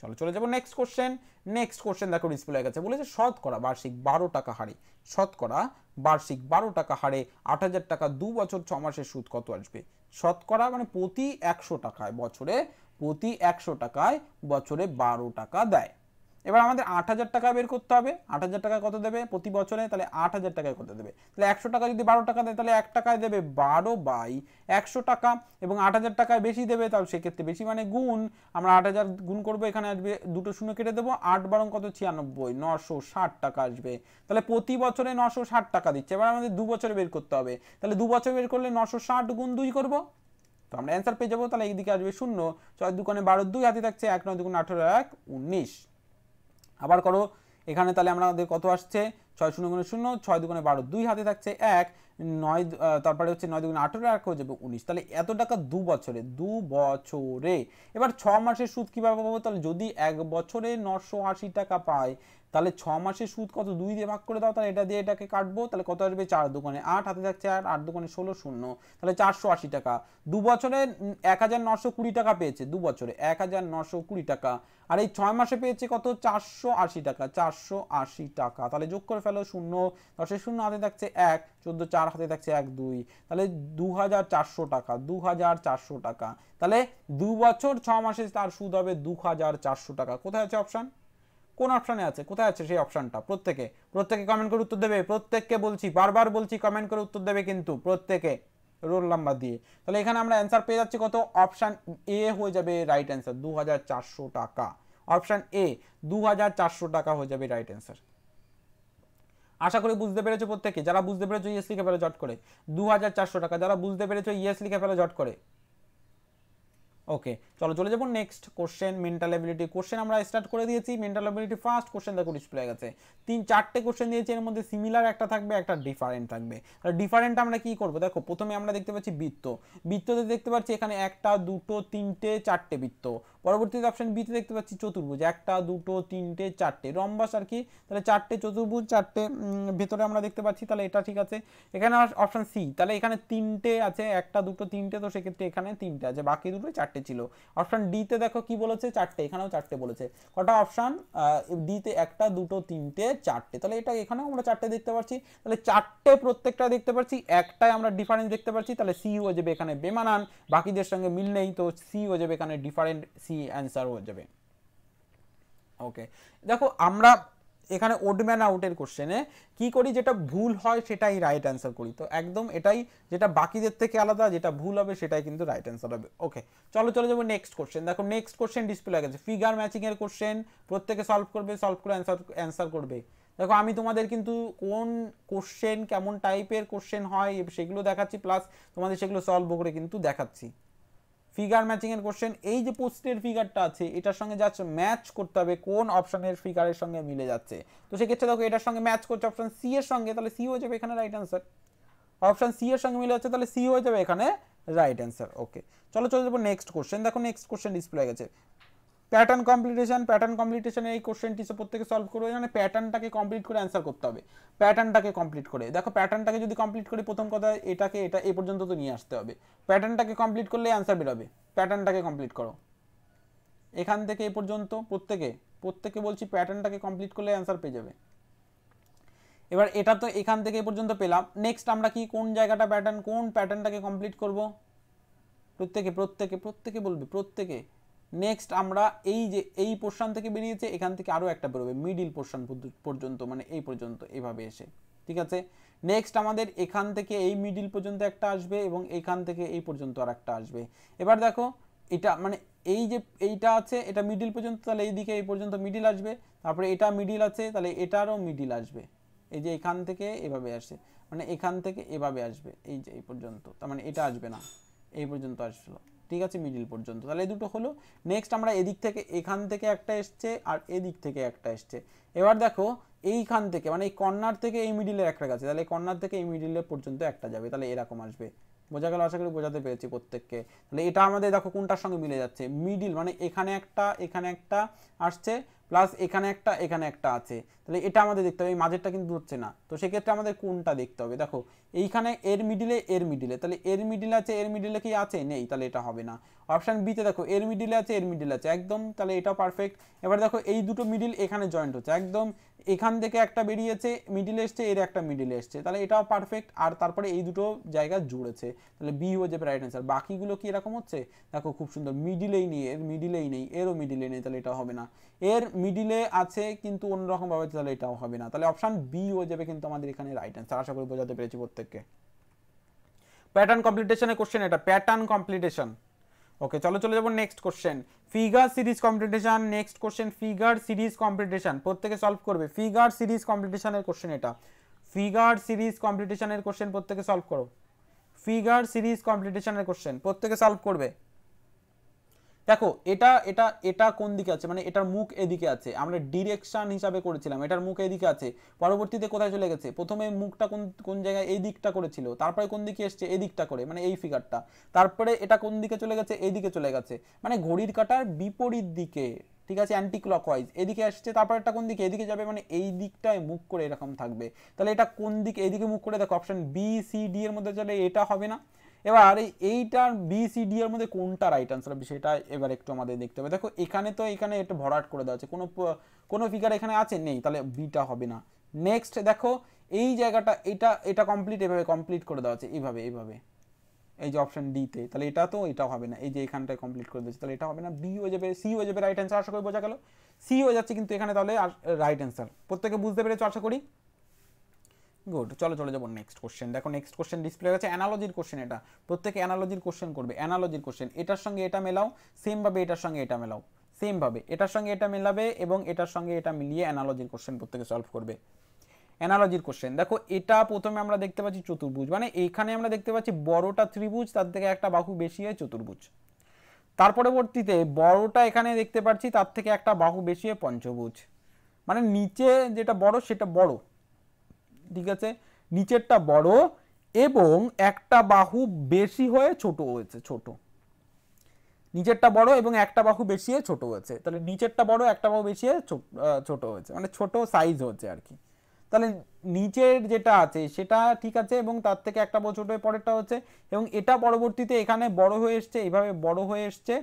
চলো চলে যাবো নেক্সট কোশ্চেন নেক্সট কোশ্চেন দেখো ডিসপ্লে গেছে বলেছে শতকরা বার্ষিক বারো টাকা হারে শতকরা বার্ষিক বারো টাকা হারে আট হাজার টাকা দু বছর ছ মাসের সুদ কত আসবে শতকরা মানে প্রতি একশো টাকায় বছরে প্রতি একশো টাকায় বছরে বারো টাকা দেয় এবার আমাদের আট হাজার টাকা বের করতে হবে আট হাজার টাকা কত দেবে প্রতি বছরে তাহলে আট হাজার টাকায় কত দেবে তাহলে একশো টাকা যদি বারো টাকা দেয় তাহলে এক টাকায় দেবে বারো বাই একশো টাকা এবং আট হাজার টাকায় বেশি দেবে তাহলে সেক্ষেত্রে বেশি মানে গুণ আমরা আট হাজার গুণ করবো এখানে আসবে দুটো শূন্য কেটে দেবো আট বারং কত ছিয়ানব্বই নশো ষাট টাকা আসবে তাহলে প্রতি বছরে নশো ষাট টাকা দিচ্ছে এবার আমাদের দু বছরে বের করতে হবে তাহলে দু বছর বের করলে নশো ষাট গুণ দুই করবো তো আমরা অ্যান্সার পেয়ে যাবো তাহলে এইদিকে আসবে শূন্য ছয় দুকানে বারো দুই হাতে থাকছে এক নয় দুগুণ আঠেরো এক উনিশ আবার করো এখানে তাহলে আমাদের কত আসছে ছয় শূন্য গুণে শূন্য ছয় দুগুণে বারো দুই হাতে থাকছে এক নয় তারপরে হচ্ছে নয় দুগুণে আঠেরো এক হয়ে যাবে উনিশ তাহলে এত টাকা দু বছরে দু বছরে এবার ছ মাসের সুদ কীভাবে পাবো তাহলে যদি এক বছরে নশো আশি টাকা পায় তাহলে ছ মাসের সুদ কত দুই দিয়ে ভাগ করে দাও তাহলে এটা দিয়ে এটাকে কাটবো তাহলে কত আসবে চার দোকানে আট হাতে থাকছে আর আট দোকানে ষোলো শূন্য তাহলে চারশো আশি টাকা দু বছরে এক হাজার নশো কুড়ি টাকা পেয়েছে দু বছরে এক হাজার নশো কুড়ি টাকা আর এই ছয় মাসে পেয়েছে কত চারশো আশি টাকা চারশো আশি টাকা তাহলে যোগ করে ফেলো শূন্য দশের শূন্য হাতে থাকছে এক চোদ্দো চার হাতে থাকছে এক দুই তাহলে দু হাজার চারশো টাকা দু হাজার চারশো টাকা তাহলে দু বছর ছ মাসে তার সুদ হবে দু হাজার চারশো টাকা কোথায় আছে অপশান কোন অপশানে আছে কোথায় আছে সেই অপশানটা প্রত্যেকে প্রত্যেকে কমেন্ট করে উত্তর দেবে প্রত্যেককে বলছি বারবার বলছি কমেন্ট করে উত্তর দেবে কিন্তু প্রত্যেকে রোল নাম্বার দিয়ে তাহলে এখানে আমরা অ্যান্সার পেয়ে যাচ্ছি কত অপশান এ হয়ে যাবে রাইট অ্যান্সার দু টাকা অপশান এ দু টাকা হয়ে যাবে রাইট অ্যান্সার আশা করি বুঝতে পেরেছো প্রত্যেকে যারা বুঝতে পেরেছো ইয়েস লিখে ফেলে জট করে দু টাকা যারা বুঝতে পেরেছো ইয়েস লিখে ফেলে জট করে ওকে চলো চলে যাবো next question mental ability question আমরা স্টার্ট করে দিয়েছি মেন্টাল অ্যাবিলিটি ফার্স্ট কোশ্চেন দেখো ডিসপ্লে হয়ে গেছে তিন চারটে কোশ্চেন দিয়েছি এর মধ্যে সিমিলার একটা থাকবে একটা ডিফারেন্ট থাকবে ডিফারেন্ট আমরা কি করব দেখো প্রথমে আমরা দেখতে পাচ্ছি বৃত্ত বৃত্ততে দেখতে পাচ্ছি এখানে একটা দুটো তিনটে চারটে বৃত্ত পরবর্তীতে অপশান বিতে দেখতে পাচ্ছি চতুর্ভুজ একটা দুটো তিনটে চারটে রম্বাস আর কি তাহলে চারটে চতুর্ভুজ চারটে ভেতরে আমরা দেখতে পাচ্ছি তাহলে এটা ঠিক আছে এখানে অপশন সি তাহলে এখানে তিনটে আছে একটা দুটো তিনটে তো সেক্ষেত্রে এখানে তিনটে আছে বাকি দুটো চারটে ছিল ডি ডিতে দেখো কি বলেছে চারটে এখানেও চারটে বলেছে কটা অপশান ডিতে একটা দুটো তিনটে চারটে তাহলে এটা এখানেও আমরা চারটে দেখতে পাচ্ছি তাহলে চারটে প্রত্যেকটা দেখতে পাচ্ছি একটাই আমরা ডিফারেন্স দেখতে পাচ্ছি তাহলে সি হয়ে যাবে এখানে বেমানান বাকিদের সঙ্গে মিল নেই তো সি হয়ে যাবে এখানে ডিফারেন্ট সি সি অ্যান্সার হয়ে যাবে ওকে দেখো আমরা এখানে ওডম্যান আউটের কোশ্চেনে কি করি যেটা ভুল হয় সেটাই রাইট অ্যান্সার করি তো একদম এটাই যেটা বাকিদের থেকে আলাদা যেটা ভুল হবে সেটাই কিন্তু রাইট অ্যান্সার হবে ওকে চলো চলে যাবো নেক্সট কোশ্চেন দেখো নেক্সট কোশ্চেন ডিসপ্লে গেছে ফিগার ম্যাচিংয়ের কোশ্চেন প্রত্যেকে সলভ করবে সলভ করে অ্যান্সার অ্যান্সার করবে দেখো আমি তোমাদের কিন্তু কোন কোশ্চেন কেমন টাইপের কোশ্চেন হয় সেগুলো দেখাচ্ছি প্লাস তোমাদের সেগুলো সলভ করে কিন্তু দেখাচ্ছি ফিগার ম্যাচিংয়ের কোশ্চেন এই যে পোস্টের ফিগারটা আছে এটার সঙ্গে জাস্ট ম্যাচ করতে হবে কোন অপশানের ফিগারের সঙ্গে মিলে যাচ্ছে তো সেক্ষেত্রে দেখো এটার সঙ্গে ম্যাচ করছে অপশান সি এর সঙ্গে তাহলে সি হয়ে যাবে এখানে রাইট অ্যান্সার অপশান সি এর সঙ্গে মিলে যাচ্ছে তাহলে সি হয়ে যাবে এখানে রাইট অ্যান্সার ওকে চলো চলে যাবো নেক্সট কোশ্চেন দেখো নেক্সট কোশ্চেন ডিসপ্লে গেছে প্যাটার্ন কমপ্লিটেশন প্যাটার্ন কমপ্লিটেশনে এই কোশ্চেনটি প্রত্যেকে সলভ করবে মানে প্যাটার্নটাকে কমপ্লিট করে অ্যান্সার করতে হবে প্যাটার্নটাকে কমপ্লিট করে দেখো প্যাটার্নটাকে যদি কমপ্লিট করি প্রথম কথা এটাকে এটা এ পর্যন্ত তো নিয়ে আসতে হবে প্যাটার্নটাকে কমপ্লিট করলে অ্যান্সার বেরোবে প্যাটার্নটাকে কমপ্লিট করো এখান থেকে এ পর্যন্ত প্রত্যেকে প্রত্যেকে বলছি প্যাটার্নটাকে কমপ্লিট করলে অ্যান্সার পেয়ে যাবে এবার এটা তো এখান থেকে এ পর্যন্ত পেলাম নেক্সট আমরা কি কোন জায়গাটা প্যাটার্ন কোন প্যাটার্নটাকে কমপ্লিট করব প্রত্যেকে প্রত্যেকে প্রত্যেকে বলবে প্রত্যেকে নেক্সট আমরা এই যে এই পোর্শন থেকে বেরিয়েছে এখান থেকে আরও একটা বেরোবে মিডিল পোর্শন পর্যন্ত মানে এই পর্যন্ত এভাবে এসে ঠিক আছে নেক্সট আমাদের এখান থেকে এই মিডিল পর্যন্ত একটা আসবে এবং এখান থেকে এই পর্যন্ত আর একটা আসবে এবার দেখো এটা মানে এই যে এইটা আছে এটা মিডিল পর্যন্ত তাহলে এই দিকে এই পর্যন্ত মিডিল আসবে তারপরে এটা মিডিল আছে তাহলে এটারও মিডিল আসবে এই যে এখান থেকে এভাবে আসে মানে এখান থেকে এভাবে আসবে এই যে এই পর্যন্ত তার মানে এটা আসবে না এই পর্যন্ত আসলো ঠিক আছে মিডিল পর্যন্ত তাহলে এই দুটো হলো নেক্সট আমরা এদিক থেকে এখান থেকে একটা এসছে আর এদিক থেকে একটা এসছে এবার দেখো এইখান থেকে মানে এই কর্নার থেকে এই মিডিলের একটা গেছে তাহলে এই কর্নার থেকে এই মিডিলে পর্যন্ত একটা যাবে তাহলে এরকম আসবে বোঝা গেল আশা করি বোঝাতে পেরেছি প্রত্যেককে তাহলে এটা আমাদের দেখো কোনটার সঙ্গে মিলে যাচ্ছে মিডিল মানে এখানে একটা এখানে একটা আসছে প্লাস এখানে একটা এখানে একটা আছে তাহলে এটা আমাদের দেখতে হবে এই মাঝেরটা কিন্তু হচ্ছে না তো সেক্ষেত্রে আমাদের কোনটা দেখতে হবে দেখো এইখানে এর মিডিলে এর মিডিলে তাহলে এর মিডিলে আছে এর মিডিলে কি আছে নেই তাহলে এটা হবে না অপশান বিতে দেখো এর মিডিলে আছে এর মিডিল আছে একদম তাহলে এটা পারফেক্ট এবার দেখো এই দুটো মিডিল এখানে জয়েন্ট হচ্ছে একদম এখান থেকে একটা বেরিয়েছে মিডিল এসছে এর একটা মিডিল এসছে তাহলে এটাও পারফেক্ট আর তারপরে এই দুটো জায়গা জুড়েছে তাহলে বি হয়ে যাবে রাইট অ্যান্সার বাকিগুলো কি এরকম হচ্ছে দেখো খুব সুন্দর মিডিলেই নেই এর মিডিলেই নেই এরও মিডিলে নেই তাহলে এটাও হবে না এর মিডিলে আছে কিন্তু অন্যরকমভাবে তাহলে এটাও হবে না তাহলে অপশান বি হয়ে যাবে কিন্তু আমাদের এখানে রাইট অ্যান্সার আশা করি বোঝাতে পেরেছি প্রত্যেককে প্যাটার্ন কমপ্লিটেশনের কোশ্চেন এটা প্যাটার্ন কমপ্লিটেশন ওকে চলো চলে যাবো next question figure series competition next question figure series competition প্রত্যেকে সলভ করবে ফিগার সিরিজ কম্পিটিশনের কোশ্চেন এটা ফিগার সিরিজ কম্পিটিশানের কোশ্চেন প্রত্যেকে সলভ করো ফিগার সিরিজ কম্পিটিশানের কোশ্চেন প্রত্যেকে সলভ করবে দেখো এটা এটা এটা কোন দিকে আছে মানে এটার মুখ এদিকে আছে আমরা ডিরেকশান হিসাবে করেছিলাম এটার মুখ এদিকে আছে পরবর্তীতে কোথায় চলে গেছে প্রথমে মুখটা কোন কোন জায়গায় এই দিকটা করেছিল তারপরে কোন দিকে এসছে এদিকটা করে মানে এই ফিগারটা তারপরে এটা কোন দিকে চলে গেছে এদিকে চলে গেছে মানে ঘড়ির কাটার বিপরীত দিকে ঠিক আছে অ্যান্টি ওয়াইজ এদিকে আসছে তারপর একটা কোন দিকে এদিকে যাবে মানে এই দিকটায় মুখ করে এরকম থাকবে তাহলে এটা কোন দিকে এদিকে মুখ করে দেখো অপশান বি সি ডি এর মধ্যে চলে এটা হবে না এবার এইটার ডি এর মধ্যে কোনটা রাইট আনসার হবে সেটা এবার একটু আমাদের দেখতে হবে দেখো এখানে তো এখানে একটু ভরাট করে দেওয়া আছে কোনো কোনো ফিগার এখানে আছে নেই তাহলে বিটা হবে না নেক্সট দেখো এই জায়গাটা এটা এটা কমপ্লিট এভাবে কমপ্লিট করে দেওয়া আছে এইভাবে এইভাবে এই যে অপশান ডিতে তাহলে এটা তো এটা হবে না এই যে এখানটায় কমপ্লিট করে দিয়েছে তাহলে এটা হবে না বি হয়ে যাবে সি হয়ে যাবে রাইট অ্যান্সার আশা করি বোঝা গেল সি হয়ে যাচ্ছে কিন্তু এখানে তাহলে রাইট অ্যান্সার প্রত্যেকে বুঝতে পেরেছো আশা করি গুড চলো চলে যাবো নেক্সট কোশ্চেন দেখো নেক্সট কোশ্চেন ডিসপ্লে গেছে অ্যানালজির কোশ্চেন এটা প্রত্যেকে অ্যানালজির কোশ্চেন করবে অ্যানালজির কোশ্চেন এটার সঙ্গে এটা মেলাও সেমভাবে এটার সঙ্গে এটা মেলাও সেমভাবে এটার সঙ্গে এটা মেলাবে এবং এটার সঙ্গে এটা মিলিয়ে অ্যানালজির কোশ্চেন প্রত্যেকে সলভ করবে অ্যানালজির কোশ্চেন দেখো এটা প্রথমে আমরা দেখতে পাচ্ছি চতুর্ভুজ মানে এখানে আমরা দেখতে পাচ্ছি বড়টা ত্রিভুজ তার থেকে একটা বাহু বেশি হয় চতুর্ভুজ তার পরবর্তীতে বড়টা এখানে দেখতে পাচ্ছি তার থেকে একটা বাহু বেশি হয় পঞ্চভুজ মানে নিচে যেটা বড় সেটা বড় ঠিক আছে নিচেরটা বড় এবং একটা বাহু বেশি হয়ে ছোট হয়েছে ছোট নিচেরটা বড় এবং একটা বাহু বেশি হয়ে ছোট হয়েছে তাহলে নিচেরটা বড় একটা বাহু বেশি হয়ে ছোট হয়েছে মানে ছোট সাইজ হচ্ছে আর কি তাহলে নিচের যেটা আছে সেটা ঠিক আছে এবং তার থেকে একটা বছর হয়ে পরেরটা হচ্ছে এবং এটা পরবর্তীতে এখানে বড় হয়ে এসছে এইভাবে বড় হয়ে এসছে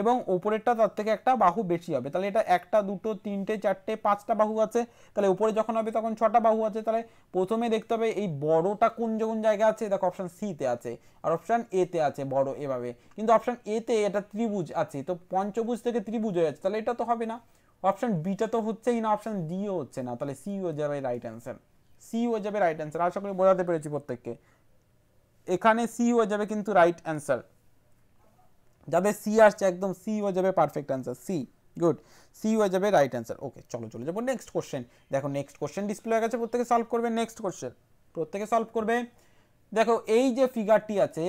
এবং ওপরেরটা তার থেকে একটা বাহু বেশি হবে তাহলে এটা একটা দুটো তিনটে চারটে পাঁচটা বাহু আছে তাহলে উপরে যখন হবে তখন ছটা বাহু আছে তাহলে প্রথমে দেখতে হবে এই বড়টা কোন যখন জায়গা আছে দেখো অপশান সিতে আছে আর অপশান এতে আছে বড় এভাবে কিন্তু অপশান এতে এটা ত্রিভুজ আছে তো পঞ্চভুজ থেকে ত্রিভুজ হয়ে যাচ্ছে তাহলে এটা তো হবে না অপশান বিটা তো হচ্ছেই না অপশান ডিও হচ্ছে না তাহলে সি হয়ে যাবে রাইট অ্যান্সার সি হয়ে যাবে রাইট অ্যান্সার আশা করি বোঝাতে পেরেছি প্রত্যেককে এখানে সি হয়ে যাবে কিন্তু রাইট অ্যান্সার যাদের সি আসছে একদম সি হয়ে যাবে perfect answer C good C হয়ে যাবে রাইট অ্যান্সার ওকে চলো চলে যাবো নেক্সট কোশ্চেন দেখো নেক্সট কোশ্চেন ডিসপ্লে হয়ে গেছে প্রত্যেকে সলভ করবে নেক্সট কোশ্চেন প্রত্যেকে সলভ করবে দেখো এই যে ফিগারটি আছে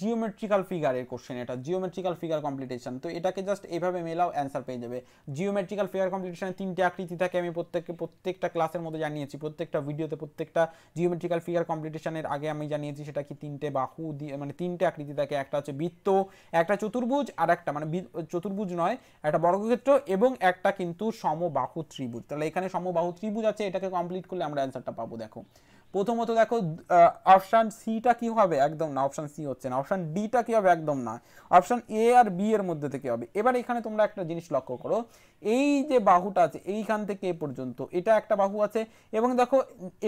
জিওমেট্রিক্যাল ফিগারের কোশ্চেন এটা জিওমেট্রিক্যাল ফিগার কমপ্লিটেশন তো এটাকে জাস্ট এইভাবে মেলাও অ্যান্সার পেয়ে যাবে জিওমেট্রিক্যাল ফিগার কমপ্লিটেশনে তিনটে আকৃতি থাকে আমি প্রত্যেককে প্রত্যেকটা ক্লাসের মধ্যে জানিয়েছি প্রত্যেকটা ভিডিওতে প্রত্যেকটা জিওমেট্রিক্যাল ফিগার কমপ্লিটেশনের আগে আমি জানিয়েছি সেটা কি তিনটে বাহু দিয়ে মানে তিনটে আকৃতি থাকে একটা হচ্ছে বৃত্ত একটা চতুর্ভুজ আর একটা মানে চতুর্ভুজ নয় একটা বর্গক্ষেত্র এবং একটা কিন্তু সমবাহু ত্রিভুজ তাহলে এখানে সমবাহু ত্রিভুজ আছে এটাকে কমপ্লিট করলে আমরা অ্যান্সারটা পাবো দেখো প্রথমত দেখো অপশান সিটা কি হবে একদম না অপশান সি হচ্ছে না অপশান ডিটা কি হবে একদম না অপশান এ আর বি এর মধ্যে থেকে হবে এবার এখানে তোমরা একটা জিনিস লক্ষ্য করো এই যে বাহুটা আছে এইখান থেকে এ পর্যন্ত এটা একটা বাহু আছে এবং দেখো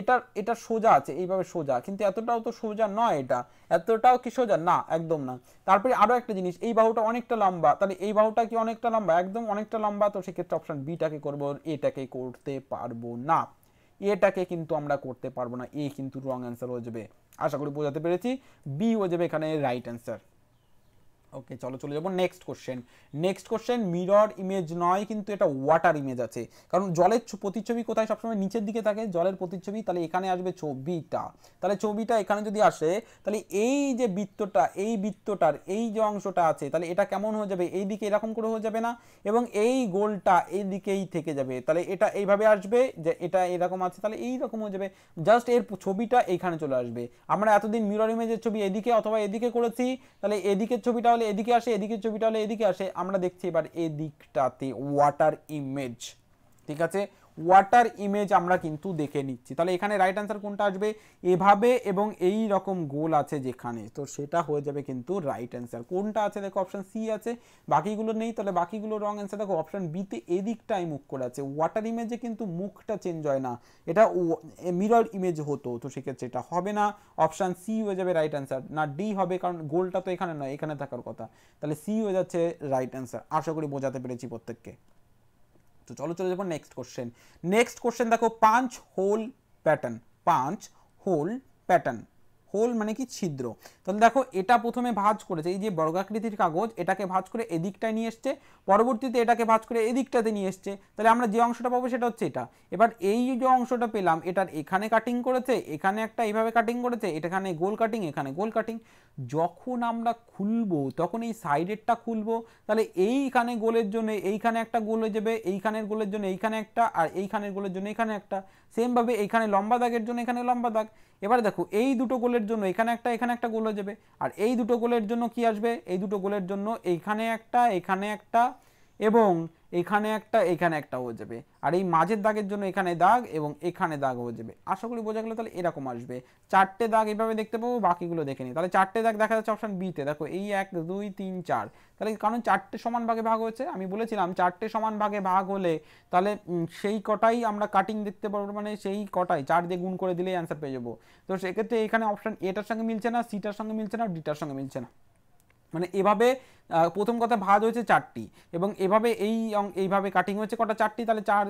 এটা এটা সোজা আছে এইভাবে সোজা কিন্তু এতটাও তো সোজা নয় এটা এতটাও কি সোজা না একদম না তারপরে আরও একটা জিনিস এই বাহুটা অনেকটা লম্বা তাহলে এই বাহুটা কি অনেকটা লম্বা একদম অনেকটা লম্বা তো সেক্ষেত্রে অপশান বিটাকে করবো এটাকে করতে পারবো না এটাকে কিন্তু আমরা করতে পারবো না এ কিন্তু রং অ্যান্সার হয়ে যাবে আশা করি বোঝাতে পেরেছি বি হয়ে যাবে এখানে রাইট অ্যান্সার ওকে চলো চলে যাবো next question next question mirror image নয় কিন্তু এটা ওয়াটার ইমেজ আছে কারণ জলের প্রতিচ্ছবি কোথায় সবসময় নিচের দিকে থাকে জলের প্রতিচ্ছবি তাহলে এখানে আসবে ছবিটা তাহলে ছবিটা এখানে যদি আসে তাহলে এই যে বৃত্তটা এই বৃত্তটার এই যে অংশটা আছে তাহলে এটা কেমন হয়ে যাবে এই দিকে এরকম করে হয়ে যাবে না এবং এই গোলটা এই দিকেই থেকে যাবে তাহলে এটা এইভাবে আসবে যে এটা এরকম আছে তাহলে এই রকম হয়ে যাবে জাস্ট এর ছবিটা এইখানে চলে আসবে আমরা এতদিন মিরর ইমেজের ছবি এদিকে অথবা এদিকে করেছি তাহলে এদিকের ছবিটা হলে হলে এদিকে আসে এদিকে ছবিটা হলে এদিকে আসে আমরা দেখছি এবার এদিকটাতে ওয়াটার ইমেজ ঠিক আছে ওয়াটার ইমেজ আমরা কিন্তু দেখে নিচ্ছি তাহলে এখানে রাইট অ্যান্সার কোনটা আসবে এভাবে এবং এই রকম গোল আছে যেখানে তো সেটা হয়ে যাবে কিন্তু রাইট অ্যান্সার কোনটা আছে দেখো অপশান সি আছে বাকিগুলো নেই তাহলে বাকিগুলো রং অ্যান্সার দেখো অপশান বিতে এদিকটাই মুখ করে আছে ওয়াটার ইমেজে কিন্তু মুখটা চেঞ্জ হয় না এটা মিরর ইমেজ হতো তো সেক্ষেত্রে এটা হবে না অপশান সি হয়ে যাবে রাইট অ্যান্সার না ডি হবে কারণ গোলটা তো এখানে নয় এখানে থাকার কথা তাহলে সি হয়ে যাচ্ছে রাইট অ্যান্সার আশা করি বোঝাতে পেরেছি প্রত্যেককে তো চলো চলে যাবো নেক্সট কোশ্চেন নেক্সট কোশ্চেন দেখো পাঁচ হোল প্যাটার্ন পাঁচ হোল প্যাটার্ন হোল মানে কি ছিদ্র তাহলে দেখো এটা প্রথমে ভাজ করেছে এই যে বর্গাকৃতির কাগজ এটাকে ভাজ করে এদিকটায় নিয়ে এসছে পরবর্তীতে এটাকে ভাজ করে এদিকটাতে নিয়ে এসছে তাহলে আমরা যে অংশটা পাবো সেটা হচ্ছে এটা এবার এই যে অংশটা পেলাম এটার এখানে কাটিং করেছে এখানে একটা এইভাবে কাটিং করেছে এখানে গোল কাটিং এখানে গোল কাটিং যখন আমরা খুলবো তখন এই সাইডেরটা খুলবো তাহলে এইখানে গোলের জন্য এইখানে একটা গোল হয়ে যাবে এইখানের গোলের জন্য এইখানে একটা আর এইখানের গোলের জন্য এখানে একটা সেমভাবে এইখানে লম্বা দাগের জন্য এখানে লম্বা দাগ এবারে দেখো এই দুটো গোলের জন্য এখানে একটা এখানে একটা গোল হয়ে যাবে আর এই দুটো গোলের জন্য কি আসবে এই দুটো গোলের জন্য এইখানে একটা এখানে একটা এবং এখানে একটা এখানে একটা হয়ে যাবে আর এই মাঝের দাগের জন্য এখানে দাগ এবং এখানে দাগ হয়ে যাবে আশা করি বোঝা গেলো তাহলে এরকম আসবে চারটে দাগ এইভাবে দেখতে পাবো বাকিগুলো দেখে নিই তাহলে চারটে দাগ দেখা যাচ্ছে অপশান বিতে দেখো এই এক দুই তিন চার তাহলে কারণ চারটে সমান ভাগে ভাগ হয়েছে আমি বলেছিলাম চারটে সমান ভাগে ভাগ হলে তাহলে সেই কটাই আমরা কাটিং দেখতে পারবো মানে সেই কটাই চার দিয়ে গুণ করে দিলেই অ্যান্সার পেয়ে যাবো তো সেক্ষেত্রে এখানে অপশান এটার সঙ্গে মিলছে না সিটার সঙ্গে মিলছে না ডিটার সঙ্গে মিলছে না মানে এভাবে প্রথম কথা ভাগ হয়েছে চারটি এবং এভাবে এই এইভাবে কাটিং হয়েছে কটা চারটি তাহলে চার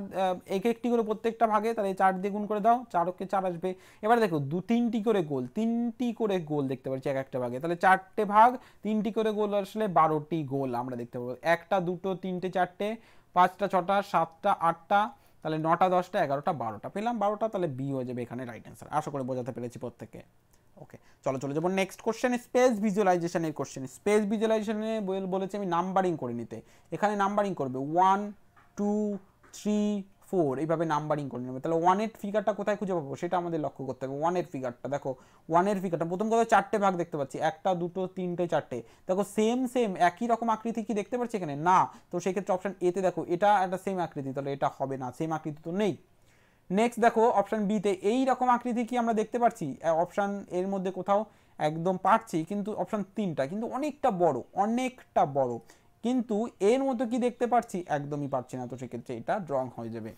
এক একটি করে প্রত্যেকটা ভাগে তাহলে চার দিয়ে গুণ করে দাও চারকে চার আসবে এবার দেখো দু তিনটি করে গোল তিনটি করে গোল দেখতে পাচ্ছি এক একটা ভাগে তাহলে চারটে ভাগ তিনটি করে গোল আসলে বারোটি গোল আমরা দেখতে পাবো একটা দুটো তিনটে চারটে পাঁচটা ছটা সাতটা আটটা তাহলে নটা দশটা এগারোটা বারোটা পেলাম বারোটা তাহলে বি হয়ে যাবে এখানে রাইট অ্যান্সার আশা করে বোঝাতে পেরেছি প্রত্যেকে ওকে চলো চলো যেমন নেক্সট কোশ্চেন স্পেস ভিজুয়ালাইজেশনের কোশ্চেন স্পেস ভিজুয়ালাইজেশনে বলেছি আমি নাম্বারিং করে নিতে এখানে নাম্বারিং করবে ওয়ান টু থ্রি ফোর এইভাবে নাম্বারিং করে নেবে তাহলে ওয়ানের ফিগারটা কোথায় খুঁজে পাবো সেটা আমাদের লক্ষ্য করতে হবে ওয়ানের ফিগারটা দেখো ওয়ানের ফিগারটা প্রথম কথা চারটে ভাগ দেখতে পাচ্ছি একটা দুটো তিনটে চারটে দেখো সেম সেম একই রকম আকৃতি কি দেখতে পাচ্ছি এখানে না তো সেক্ষেত্রে অপশান এতে দেখো এটা একটা সেম আকৃতি তাহলে এটা হবে না সেম আকৃতি তো নেই নেক্সট দেখো অপশান বিতে এই রকম আকৃতি কি আমরা দেখতে পাচ্ছি অপশান এর মধ্যে কোথাও একদম পাচ্ছি কিন্তু অপশান তিনটা কিন্তু অনেকটা বড় অনেকটা বড় কিন্তু এর মতো কি দেখতে পাচ্ছি একদমই পাচ্ছি না তো সেক্ষেত্রে এটা ড্রং হয়ে যাবে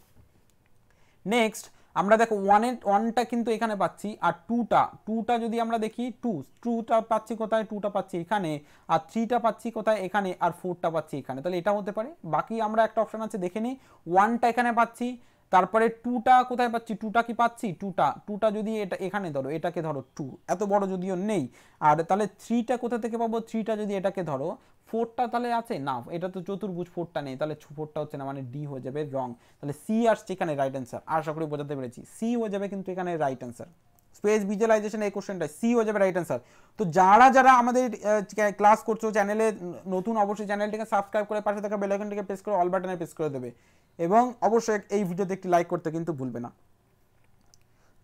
নেক্সট আমরা দেখো ওয়ানের ওয়ানটা কিন্তু এখানে পাচ্ছি আর টুটা টুটা যদি আমরা দেখি টু টুটা পাচ্ছি কোথায় টুটা পাচ্ছি এখানে আর থ্রিটা পাচ্ছি কোথায় এখানে আর ফোরটা পাচ্ছি এখানে তাহলে এটা হতে পারে বাকি আমরা একটা অপশান আছে দেখে নিই ওয়ানটা এখানে পাচ্ছি তারপরে টুটা কোথায় পাচ্ছি টুটা কি পাচ্ছি টুটা টুটা যদি এটা এখানে ধরো এটাকে ধরো টু এত বড় যদিও নেই আর তাহলে থ্রিটা কোথা থেকে পাবো থ্রিটা যদি এটাকে ধরো ফোরটা তাহলে আছে না এটা তো চতুর্ভুজ ফোরটা নেই তাহলে ফোরটা হচ্ছে না মানে ডি হয়ে যাবে রং তাহলে সি আসছে এখানে রাইট অ্যান্সার আশা করি বোঝাতে পেরেছি সি হয়ে যাবে কিন্তু এখানে রাইট অ্যান্সার স্পেস ভিজুয়ালাইজেশন এই কোশ্চেনটা সি হয়ে যাবে রাইট অ্যান্সার তো যারা যারা আমাদের ক্লাস করছো চ্যানেলে নতুন অবশ্যই চ্যানেলটিকে সাবস্ক্রাইব করে পাশে থাকা বেলাইকনটিকে প্রেস করে অল বাটনে প্রেস করে দেবে এবং অবশ্যই এই ভিডিওতে একটি লাইক করতে কিন্তু ভুলবে না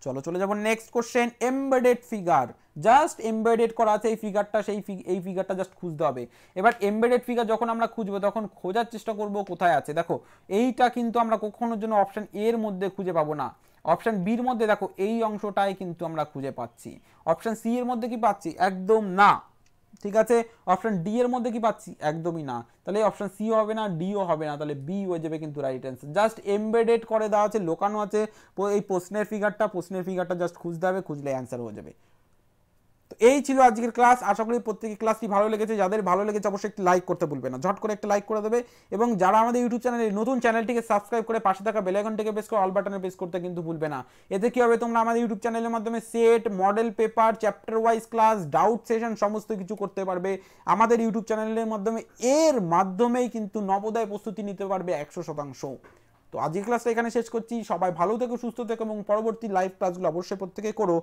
চলো চলে যাবো next question embedded figure just embedded করা আছে এই ফিগারটা সেই এই ফিগারটা জাস্ট খুঁজতে হবে এবার এমবেডেড ফিগার যখন আমরা খুঁজবো তখন খোঁজার চেষ্টা করব কোথায় আছে দেখো এইটা কিন্তু আমরা কখনোর জন্য অপশান এর মধ্যে খুঁজে পাবো না অপশান বির মধ্যে দেখো এই অংশটাই কিন্তু আমরা খুঁজে পাচ্ছি অপশান সি এর মধ্যে কি পাচ্ছি একদম না ঠিক আছে অপশান ডি এর মধ্যে কি পাচ্ছি একদমই না তাহলে অপশান সি হবে না ডিও হবে না তাহলে বি হয়ে যাবে কিন্তু রাইট অ্যান্সার জাস্ট এমবেডেড করে দেওয়া আছে লোকানো আছে এই প্রশ্নের ফিগারটা প্রশ্নের ফিগারটা জাস্ট খুঁজতে হবে খুঁজলে অ্যান্সার হয়ে যাবে তো এই ছিল আজকের ক্লাস আশা করি প্রত্যেকের ক্লাসটি ভালো লেগেছে যাদের ভালো লেগেছে অবশ্যই একটি লাইক করতে ভুলবে না ঝট করে একটা লাইক করে দেবে এবং যারা আমাদের ইউটিউব চ্যানেলে নতুন চ্যানেলটিকে সাবস্ক্রাইব করে পাশে থাকা বেলাইকনটিকে প্রেস করে অল বাটনে প্রেস করতে কিন্তু ভুলবে না এতে কি হবে তোমরা আমাদের ইউটিউব চ্যানেলের মাধ্যমে set model paper chapter wise class doubt session সমস্ত কিছু করতে পারবে আমাদের ইউটিউব চ্যানেলের মাধ্যমে এর মাধ্যমেই কিন্তু নবোদয় প্রস্তুতি নিতে পারবে একশো শতাংশ তো আজকের ক্লাসটা এখানে শেষ করছি সবাই ভালো থেকো সুস্থ থেকো এবং পরবর্তী লাইভ ক্লাসগুলো অবশ্যই প্রত্যেকে করো